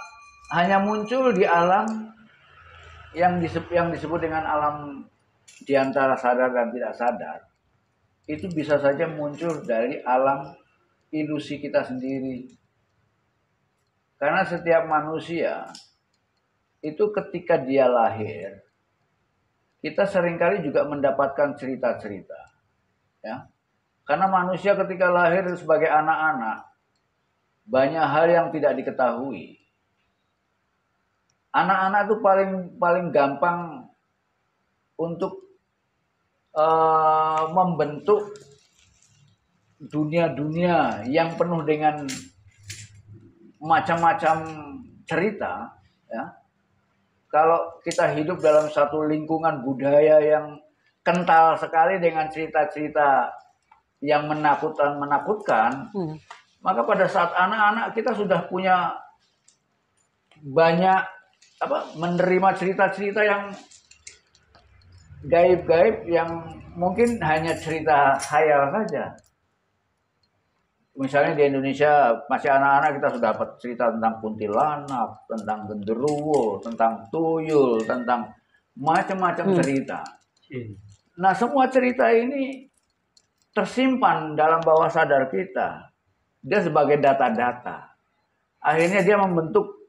Speaker 1: hanya muncul di alam yang disebut, yang disebut dengan alam di antara sadar dan tidak sadar itu bisa saja muncul dari alam ilusi kita sendiri. Karena setiap manusia itu ketika dia lahir kita seringkali juga mendapatkan cerita-cerita ya. Karena manusia ketika lahir sebagai anak-anak banyak hal yang tidak diketahui anak-anak itu paling paling gampang untuk uh, membentuk dunia-dunia yang penuh dengan macam-macam cerita ya kalau kita hidup dalam satu lingkungan budaya yang kental sekali dengan cerita-cerita yang menakutkan menakutkan hmm. maka pada saat anak-anak kita sudah punya banyak apa menerima cerita-cerita yang gaib-gaib yang mungkin hanya cerita khayal saja. Misalnya di Indonesia masih anak-anak kita sudah dapat cerita tentang kuntilanak, tentang genderuwo, tentang tuyul, tentang macam-macam hmm. cerita. Iya. Nah semua cerita ini tersimpan dalam bawah sadar kita. Dia sebagai data-data. Akhirnya dia membentuk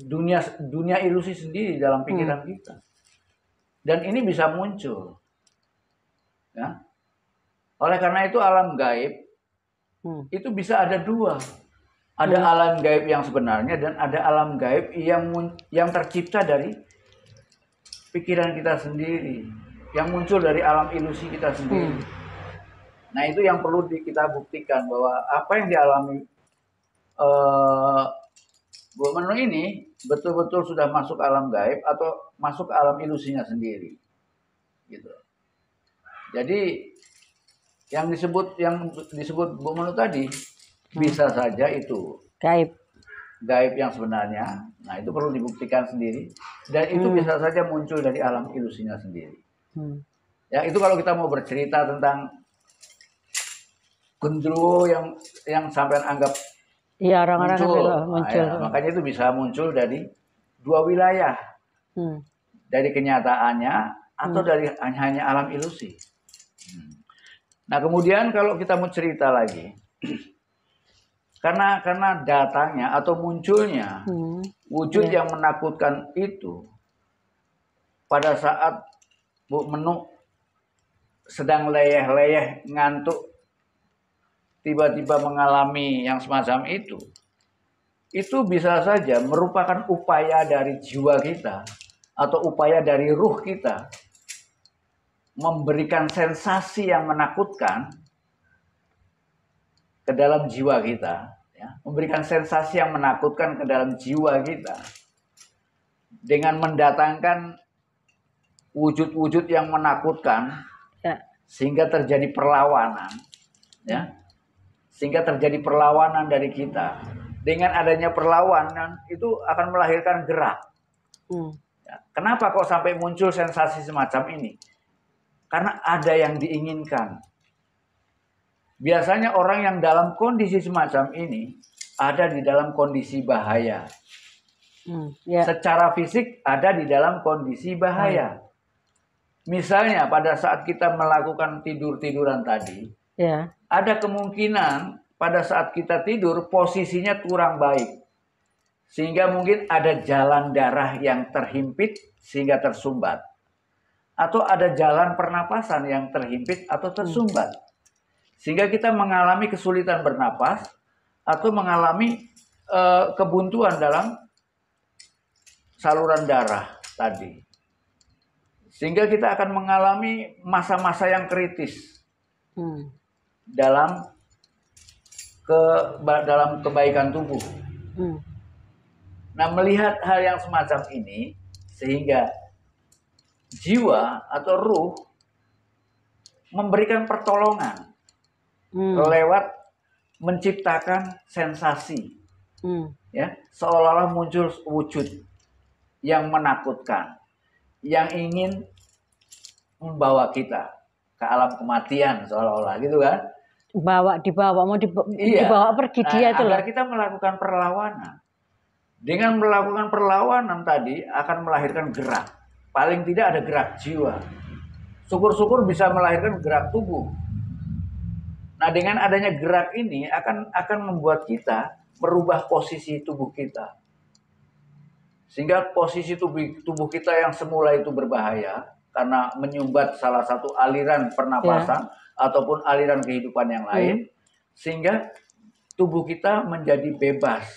Speaker 1: dunia dunia ilusi sendiri dalam hmm. pikiran hmm. kita. Dan ini bisa muncul. Ya. Oleh karena itu alam gaib hmm. itu bisa ada dua. Ada hmm. alam gaib yang sebenarnya dan ada alam gaib yang yang tercipta dari pikiran kita sendiri, yang muncul dari alam ilusi kita sendiri. Hmm. Nah, itu yang perlu kita buktikan bahwa apa yang dialami eh, Bu Menu ini betul-betul sudah masuk alam gaib atau masuk alam ilusinya sendiri. Gitu. Jadi yang disebut yang disebut Bu Menu tadi hmm. bisa saja itu gaib. Gaib yang sebenarnya. Nah, itu perlu dibuktikan sendiri dan itu hmm. bisa saja muncul dari alam ilusinya sendiri. Hmm. Ya, itu kalau kita mau bercerita tentang gendro yang yang sampai anggap
Speaker 2: Iya orang-orang muncul. Itu muncul. Ya, makanya
Speaker 1: itu bisa muncul dari dua wilayah, hmm. dari kenyataannya atau hmm. dari hanya alam ilusi. Hmm. Nah kemudian kalau kita mau cerita lagi, karena karena datanya atau munculnya
Speaker 2: hmm.
Speaker 1: wujud iya. yang menakutkan itu pada saat Bu Menu sedang leyeh-leyeh ngantuk tiba-tiba mengalami yang semacam itu, itu bisa saja merupakan upaya dari jiwa kita atau upaya dari ruh kita memberikan sensasi yang menakutkan ke dalam jiwa kita, ya. memberikan sensasi yang menakutkan ke dalam jiwa kita dengan mendatangkan wujud-wujud yang menakutkan ya. sehingga terjadi perlawanan, ya sehingga terjadi perlawanan dari kita. Dengan adanya perlawanan itu akan melahirkan gerak. Hmm. Ya, kenapa kok sampai muncul sensasi semacam ini? Karena ada yang diinginkan. Biasanya orang yang dalam kondisi semacam ini ada di dalam kondisi bahaya. Hmm, yeah. Secara fisik ada di dalam kondisi bahaya. Hmm. Misalnya pada saat kita melakukan tidur-tiduran tadi, yeah ada kemungkinan pada saat kita tidur posisinya kurang baik. Sehingga mungkin ada jalan darah yang terhimpit sehingga tersumbat. Atau ada jalan pernapasan yang terhimpit atau tersumbat. Sehingga kita mengalami kesulitan bernapas atau mengalami uh, kebuntuan dalam saluran darah tadi. Sehingga kita akan mengalami masa-masa yang kritis. Hmm dalam ke dalam kebaikan tubuh. Hmm. Nah, melihat hal yang semacam ini sehingga jiwa atau ruh memberikan pertolongan hmm. lewat menciptakan sensasi. Hmm. Ya, seolah-olah muncul wujud yang menakutkan,
Speaker 2: yang ingin
Speaker 1: membawa kita ke alam kematian seolah-olah gitu kan
Speaker 2: bawa dibawa mau dibawa, iya. dibawa pergi nah, dia itu agar kita
Speaker 1: melakukan perlawanan dengan melakukan perlawanan tadi akan melahirkan gerak paling tidak ada gerak jiwa syukur-syukur bisa melahirkan gerak tubuh nah dengan adanya gerak ini akan akan membuat kita merubah posisi tubuh kita sehingga posisi tubuh tubuh kita yang semula itu berbahaya karena menyumbat salah satu aliran pernapasan yeah. ataupun aliran kehidupan yang ya. lain mm. sehingga tubuh kita menjadi bebas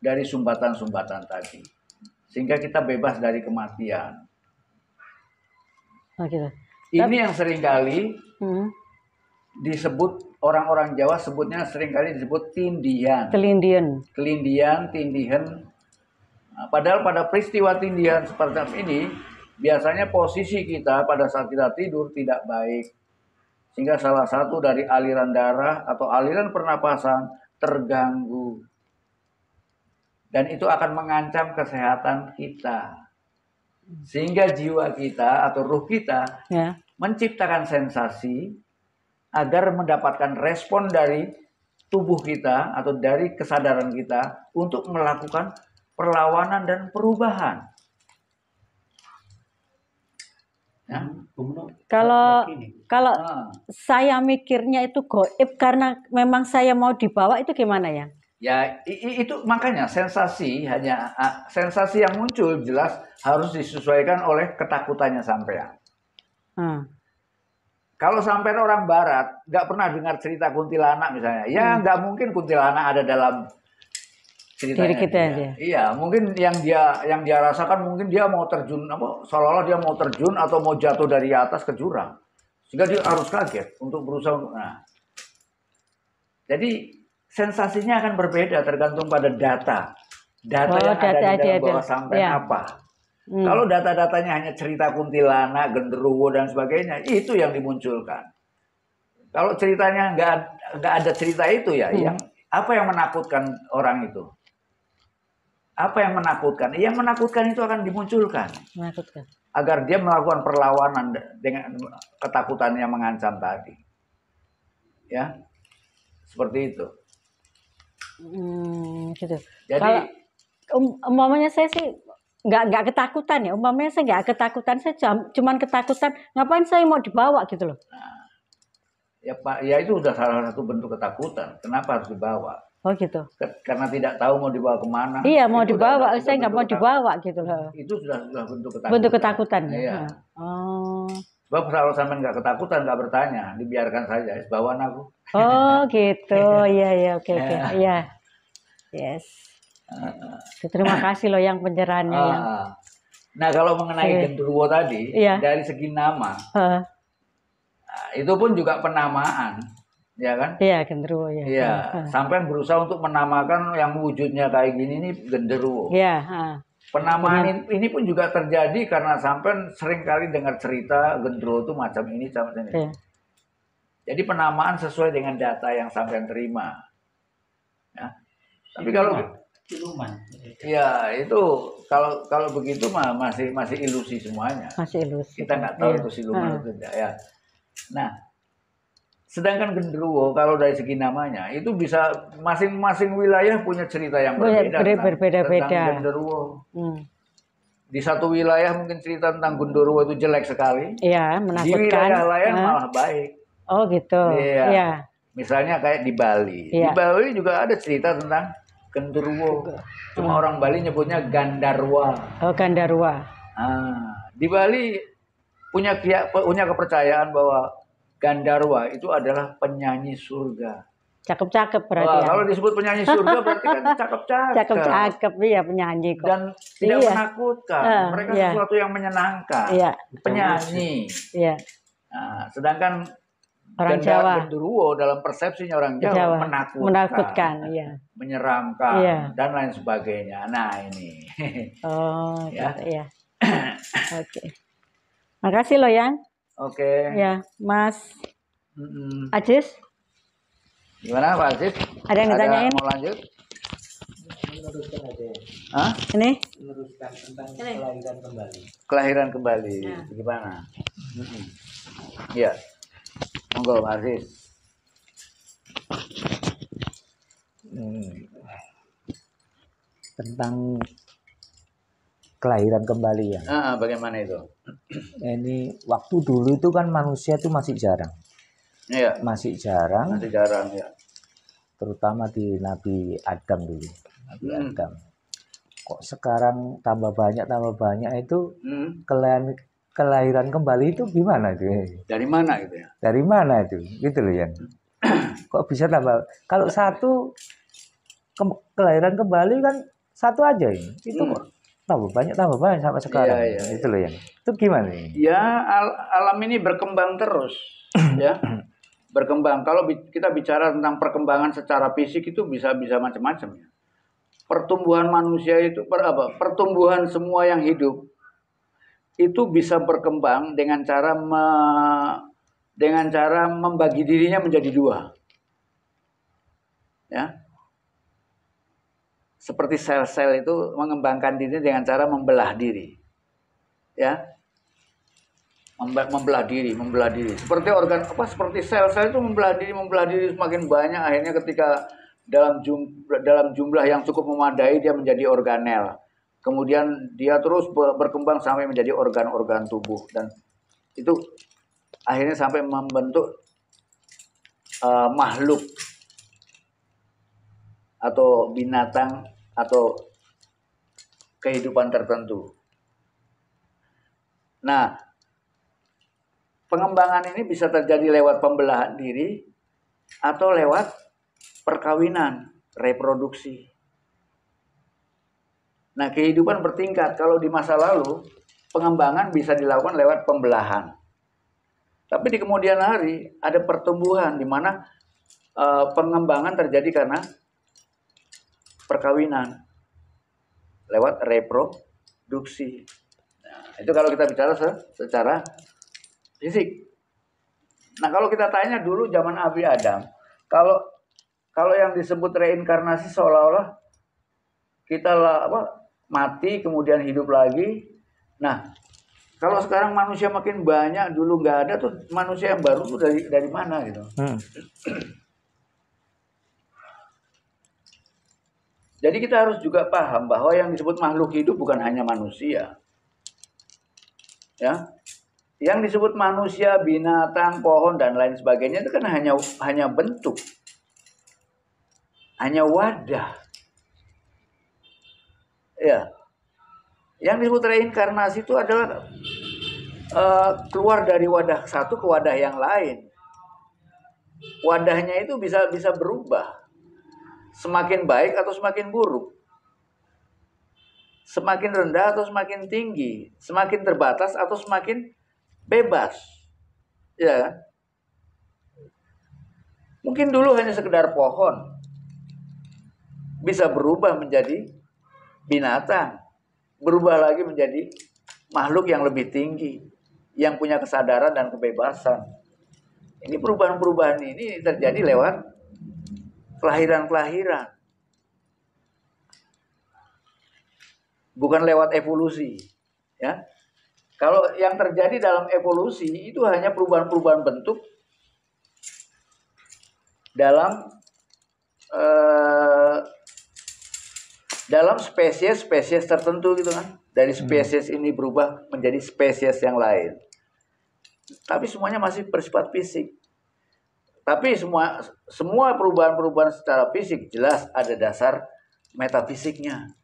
Speaker 1: dari sumbatan-sumbatan tadi sehingga kita bebas dari kematian. Oke. Ini yang seringkali mm. disebut orang-orang Jawa sebutnya seringkali disebut tindian.
Speaker 2: Kelindian.
Speaker 1: Kelindian, tindihan. Nah, padahal pada peristiwa tindian seperti ini Biasanya posisi kita pada saat kita tidur tidak baik. Sehingga salah satu dari aliran darah atau aliran pernapasan terganggu. Dan itu akan mengancam kesehatan kita. Sehingga jiwa kita atau ruh kita ya. menciptakan sensasi agar mendapatkan respon dari tubuh kita atau dari kesadaran kita untuk melakukan perlawanan dan perubahan. Ya, hmm.
Speaker 2: kalau kalau ah. saya mikirnya itu goib karena memang saya mau dibawa itu gimana ya?
Speaker 1: Ya itu makanya sensasi hanya sensasi yang muncul jelas harus disesuaikan oleh ketakutannya sampean. Hmm. Kalau sampai orang Barat nggak pernah dengar cerita kuntilanak misalnya, ya hmm. nggak hmm. mungkin kuntilanak ada dalam
Speaker 2: ceritanya diri kita aja.
Speaker 1: Iya, mungkin yang dia yang dia rasakan mungkin dia mau terjun apa seolah-olah dia mau terjun atau mau jatuh dari atas ke jurang. Sehingga dia harus kaget untuk berusaha untuk nah. Jadi sensasinya akan berbeda tergantung pada data.
Speaker 2: Data Bahwa oh, yang data ada di dalam bawah sampai ya. apa. Hmm. Kalau
Speaker 1: data-datanya hanya cerita kuntilanak, genderuwo dan sebagainya, itu yang dimunculkan. Kalau ceritanya nggak nggak ada cerita itu ya, hmm. yang apa yang menakutkan orang itu? apa yang menakutkan? Yang menakutkan itu akan dimunculkan. Menakutkan. Agar dia melakukan perlawanan dengan ketakutan yang mengancam tadi. Ya. Seperti itu.
Speaker 2: Hmm, gitu. Jadi Kalau, um, umpamanya saya sih nggak nggak ketakutan ya umpamanya saya nggak ketakutan saya cuma ketakutan ngapain saya mau dibawa gitu loh nah,
Speaker 1: ya pak ya itu udah salah satu bentuk ketakutan kenapa harus dibawa Oh gitu. Karena tidak tahu mau dibawa kemana. Iya
Speaker 2: mau dibawa, saya nggak mau dibawa gitu loh. Itu sudah
Speaker 1: sudah bentuk ketakutan. Bentuk ketakutan. Ya? Iya.
Speaker 2: Oh.
Speaker 1: Sebab kalau sampai nggak ketakutan nggak bertanya, dibiarkan saja. bawa aku.
Speaker 2: Oh gitu, iya iya oke oke, iya. iya. Yes. Uh, Terima kasih loh yang penjerannya. Uh, ya. ah. yang...
Speaker 1: Nah kalau mengenai okay. genderuwo tadi, iya. dari segi nama, uh. itu pun juga penamaan
Speaker 2: ya kan? Iya genderuwo ya. Iya, iya.
Speaker 1: sampai berusaha untuk menamakan yang wujudnya kayak gini ini genderuwo. Iya. Penamaan ini, ini pun juga terjadi karena sampai sering kali dengar cerita genderuwo itu macam ini macam ini. Ya. Jadi penamaan sesuai dengan data yang sampai terima.
Speaker 2: Ya. Tapi kalau siluman?
Speaker 1: Iya, itu kalau kalau begitu mah masih masih ilusi semuanya.
Speaker 2: Masih ilusi.
Speaker 1: Kita nggak tahu ya. itu siluman ya. itu tidak ya. Nah, Sedangkan genderuwo kalau dari segi namanya itu bisa masing-masing wilayah punya cerita yang berbeda. Berbeda-beda. Genderuwo. Hmm. Di satu wilayah mungkin cerita tentang genderuwo itu jelek sekali.
Speaker 2: Iya, menakutkan. Di wilayah lain malah baik. Oh gitu. Iya. Ya.
Speaker 1: Misalnya kayak
Speaker 2: di Bali. Ya. Di iya.
Speaker 1: Bali juga ada cerita tentang genderuwo. Cuma hmm. orang Bali nyebutnya gandarwa.
Speaker 2: Oh, gandarwa.
Speaker 1: Ah, di Bali punya punya kepercayaan bahwa Gandarwa itu adalah penyanyi surga. Cakep-cakep
Speaker 2: berarti. Wah, ya. Kalau disebut
Speaker 1: penyanyi surga berarti kan cakep-cakep. Cakep-cakep
Speaker 2: iya penyanyi kok. Dan tidak iya. menakutkan. Uh, Mereka iya. sesuatu
Speaker 1: yang menyenangkan. Iya. Penyanyi. Iya. Nah,
Speaker 2: sedangkan orang Jawa
Speaker 1: genderuwo dalam persepsinya orang Jawa, Jawa. menakutkan, menakutkan iya. menyeramkan iya. dan lain sebagainya. Nah ini.
Speaker 2: Oh, ya. iya.
Speaker 1: Oke. Okay.
Speaker 2: Makasih loh yang.
Speaker 1: Oke. Okay. Ya,
Speaker 2: Mas. Mm -mm. Ajis. Gimana Pak Ajis? Ada yang ditanyain? Ada, mau lanjut? Meneruskan aja. Hah? Ini? Meneruskan tentang Ini. kelahiran kembali.
Speaker 1: Kelahiran kembali. ya. Gimana? Mm -mm. Ya. Monggo Pak Aziz. Hmm. Tentang kelahiran kembali ya. Ah, ah, bagaimana itu? Ini waktu dulu itu kan manusia itu masih jarang. Iya. Masih jarang. Masih jarang ya. Terutama di Nabi Adam dulu. Nabi hmm. Adam. Kok sekarang tambah banyak tambah banyak itu hmm. kelahiran kelahiran kembali itu gimana itu? Dari mana gitu ya? Dari mana itu? Gitu loh ya. Kok bisa tambah? Kalau satu ke kelahiran kembali kan satu aja ini. Itu hmm. kok tambah banyak tambah banyak sampai iya, sekarang. ya, ya, itu loh yang. Itu gimana nih? Ya al alam ini berkembang terus ya. Berkembang. Kalau kita bicara tentang perkembangan secara fisik itu bisa bisa macam-macam ya. Pertumbuhan manusia itu per apa? Pertumbuhan semua yang hidup itu bisa berkembang dengan cara me dengan cara membagi dirinya menjadi dua. Ya, seperti sel-sel itu mengembangkan diri dengan cara membelah diri. Ya. Membelah diri, membelah diri. Seperti organ apa seperti sel-sel itu membelah diri, membelah diri semakin banyak akhirnya ketika dalam jumlah, dalam jumlah yang cukup memadai dia menjadi organel. Kemudian dia terus berkembang sampai menjadi organ-organ tubuh dan itu akhirnya sampai membentuk uh, makhluk atau binatang atau kehidupan tertentu. Nah, pengembangan ini bisa terjadi lewat pembelahan diri atau lewat perkawinan, reproduksi. Nah, kehidupan bertingkat kalau di masa lalu pengembangan bisa dilakukan lewat pembelahan. Tapi di kemudian hari ada pertumbuhan di mana e, pengembangan terjadi karena perkawinan lewat reproduksi. Nah, itu kalau kita bicara secara fisik. Nah, kalau kita tanya dulu zaman Abi Adam, kalau kalau yang disebut reinkarnasi seolah-olah kita apa mati kemudian hidup lagi. Nah, kalau sekarang manusia makin banyak, dulu nggak ada tuh manusia yang baru tuh dari dari mana gitu. Hmm. Jadi kita harus juga paham bahwa yang disebut makhluk hidup bukan hanya manusia. Ya. Yang disebut manusia, binatang, pohon dan lain sebagainya itu kan hanya hanya bentuk. Hanya wadah. Ya. Yang disebut reinkarnasi itu adalah uh, keluar dari wadah satu ke wadah yang lain. Wadahnya itu bisa bisa berubah semakin baik atau semakin buruk? Semakin rendah atau semakin tinggi? Semakin terbatas atau semakin bebas? Ya. Kan? Mungkin dulu hanya sekedar pohon. Bisa berubah menjadi binatang. Berubah lagi menjadi makhluk yang lebih tinggi. Yang punya kesadaran dan kebebasan. Ini perubahan-perubahan ini terjadi lewat kelahiran-kelahiran. Bukan lewat evolusi, ya. Kalau yang terjadi dalam evolusi itu hanya perubahan-perubahan bentuk dalam uh, dalam spesies-spesies tertentu gitu kan. Dari hmm. spesies ini berubah menjadi spesies yang lain. Tapi semuanya masih bersifat fisik. Tapi semua semua perubahan-perubahan secara fisik jelas ada dasar metafisiknya.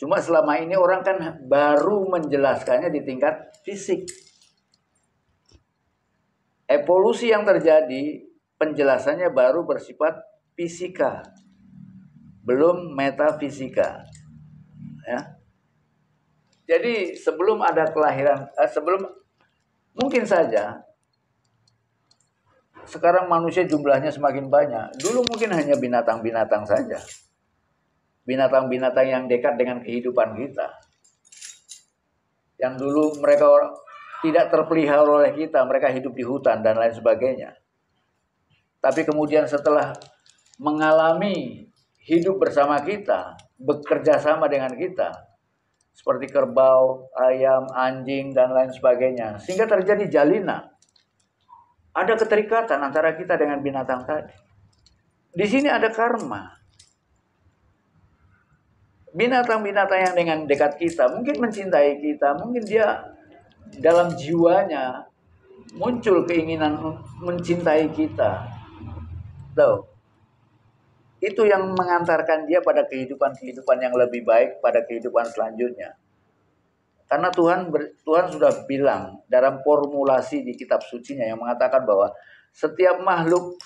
Speaker 1: Cuma selama ini orang kan baru menjelaskannya di tingkat fisik. Evolusi yang terjadi penjelasannya baru bersifat fisika. Belum metafisika. Ya. Jadi sebelum ada kelahiran eh, sebelum mungkin saja sekarang manusia jumlahnya semakin banyak. Dulu mungkin hanya binatang-binatang saja. Binatang-binatang yang dekat dengan kehidupan kita. Yang dulu mereka tidak terpelihara oleh kita, mereka hidup di hutan dan lain sebagainya. Tapi kemudian setelah mengalami hidup bersama kita, bekerja sama dengan kita, seperti kerbau, ayam, anjing, dan lain sebagainya, sehingga terjadi jalinan ada keterikatan antara kita dengan binatang tadi. Di sini ada karma. Binatang-binatang yang dengan dekat kita mungkin mencintai kita, mungkin dia dalam jiwanya muncul keinginan mencintai kita. Tuh. Itu yang mengantarkan dia pada kehidupan-kehidupan yang lebih baik pada kehidupan selanjutnya. Karena Tuhan ber, Tuhan sudah bilang dalam formulasi di kitab sucinya yang mengatakan bahwa setiap makhluk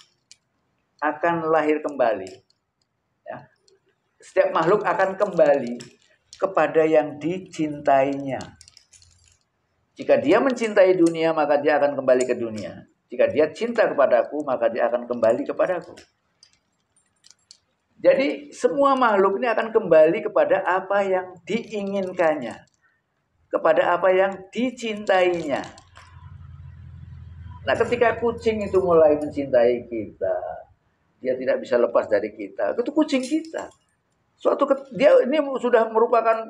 Speaker 1: akan lahir kembali. Ya. Setiap makhluk akan kembali kepada yang dicintainya. Jika dia mencintai dunia, maka dia akan kembali ke dunia. Jika dia cinta kepadaku, maka dia akan kembali kepadaku. Jadi semua makhluk ini akan kembali kepada apa yang diinginkannya kepada apa yang dicintainya. Nah, ketika kucing itu mulai mencintai kita, dia tidak bisa lepas dari kita. Itu kucing kita. Suatu dia ini sudah merupakan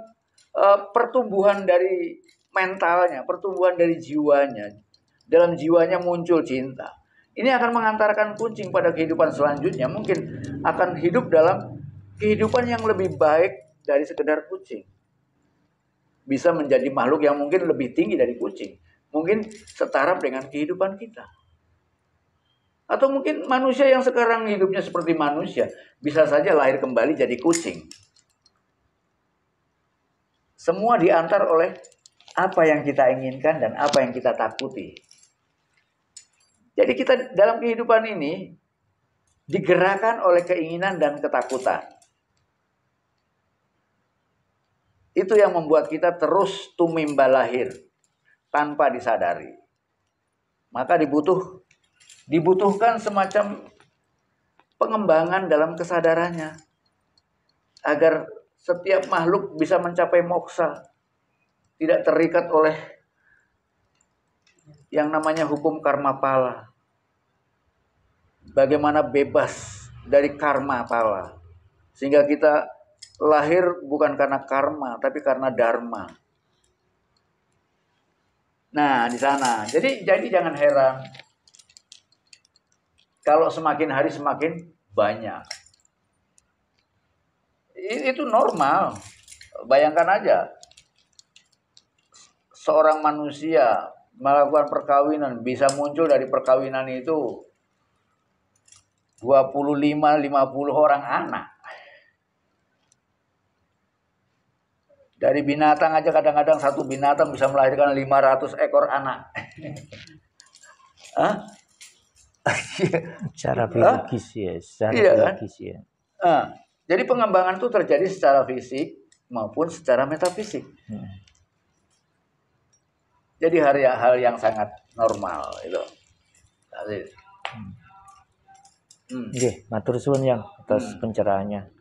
Speaker 1: uh, pertumbuhan dari mentalnya, pertumbuhan dari jiwanya. Dalam jiwanya muncul cinta. Ini akan mengantarkan kucing pada kehidupan selanjutnya. Mungkin akan hidup dalam kehidupan yang lebih baik dari sekedar kucing bisa menjadi makhluk yang mungkin lebih tinggi dari kucing. Mungkin setara dengan kehidupan kita. Atau mungkin manusia yang sekarang hidupnya seperti manusia, bisa saja lahir kembali jadi kucing. Semua diantar oleh apa yang kita inginkan dan apa yang kita takuti. Jadi kita dalam kehidupan ini digerakkan oleh keinginan dan ketakutan. Itu yang membuat kita terus tumimba lahir tanpa disadari. Maka dibutuh dibutuhkan semacam pengembangan dalam kesadarannya agar setiap makhluk bisa mencapai moksa, tidak terikat oleh yang namanya hukum karma pala. Bagaimana bebas dari karma pala sehingga kita lahir bukan karena karma tapi karena dharma. Nah, di sana. Jadi jadi jangan heran kalau semakin hari semakin banyak. Itu normal. Bayangkan aja seorang manusia melakukan perkawinan bisa muncul dari perkawinan itu 25 50 orang anak. Dari binatang aja kadang-kadang satu binatang bisa melahirkan 500 ekor anak. secara biologis ya, secara iya, kan? biologis ya. jadi pengembangan itu terjadi secara fisik maupun secara metafisik. Hmm. Jadi hal-hal yang sangat normal itu. Hmm.
Speaker 2: Hmm. Oke, matur suwun yang atas hmm. pencerahannya.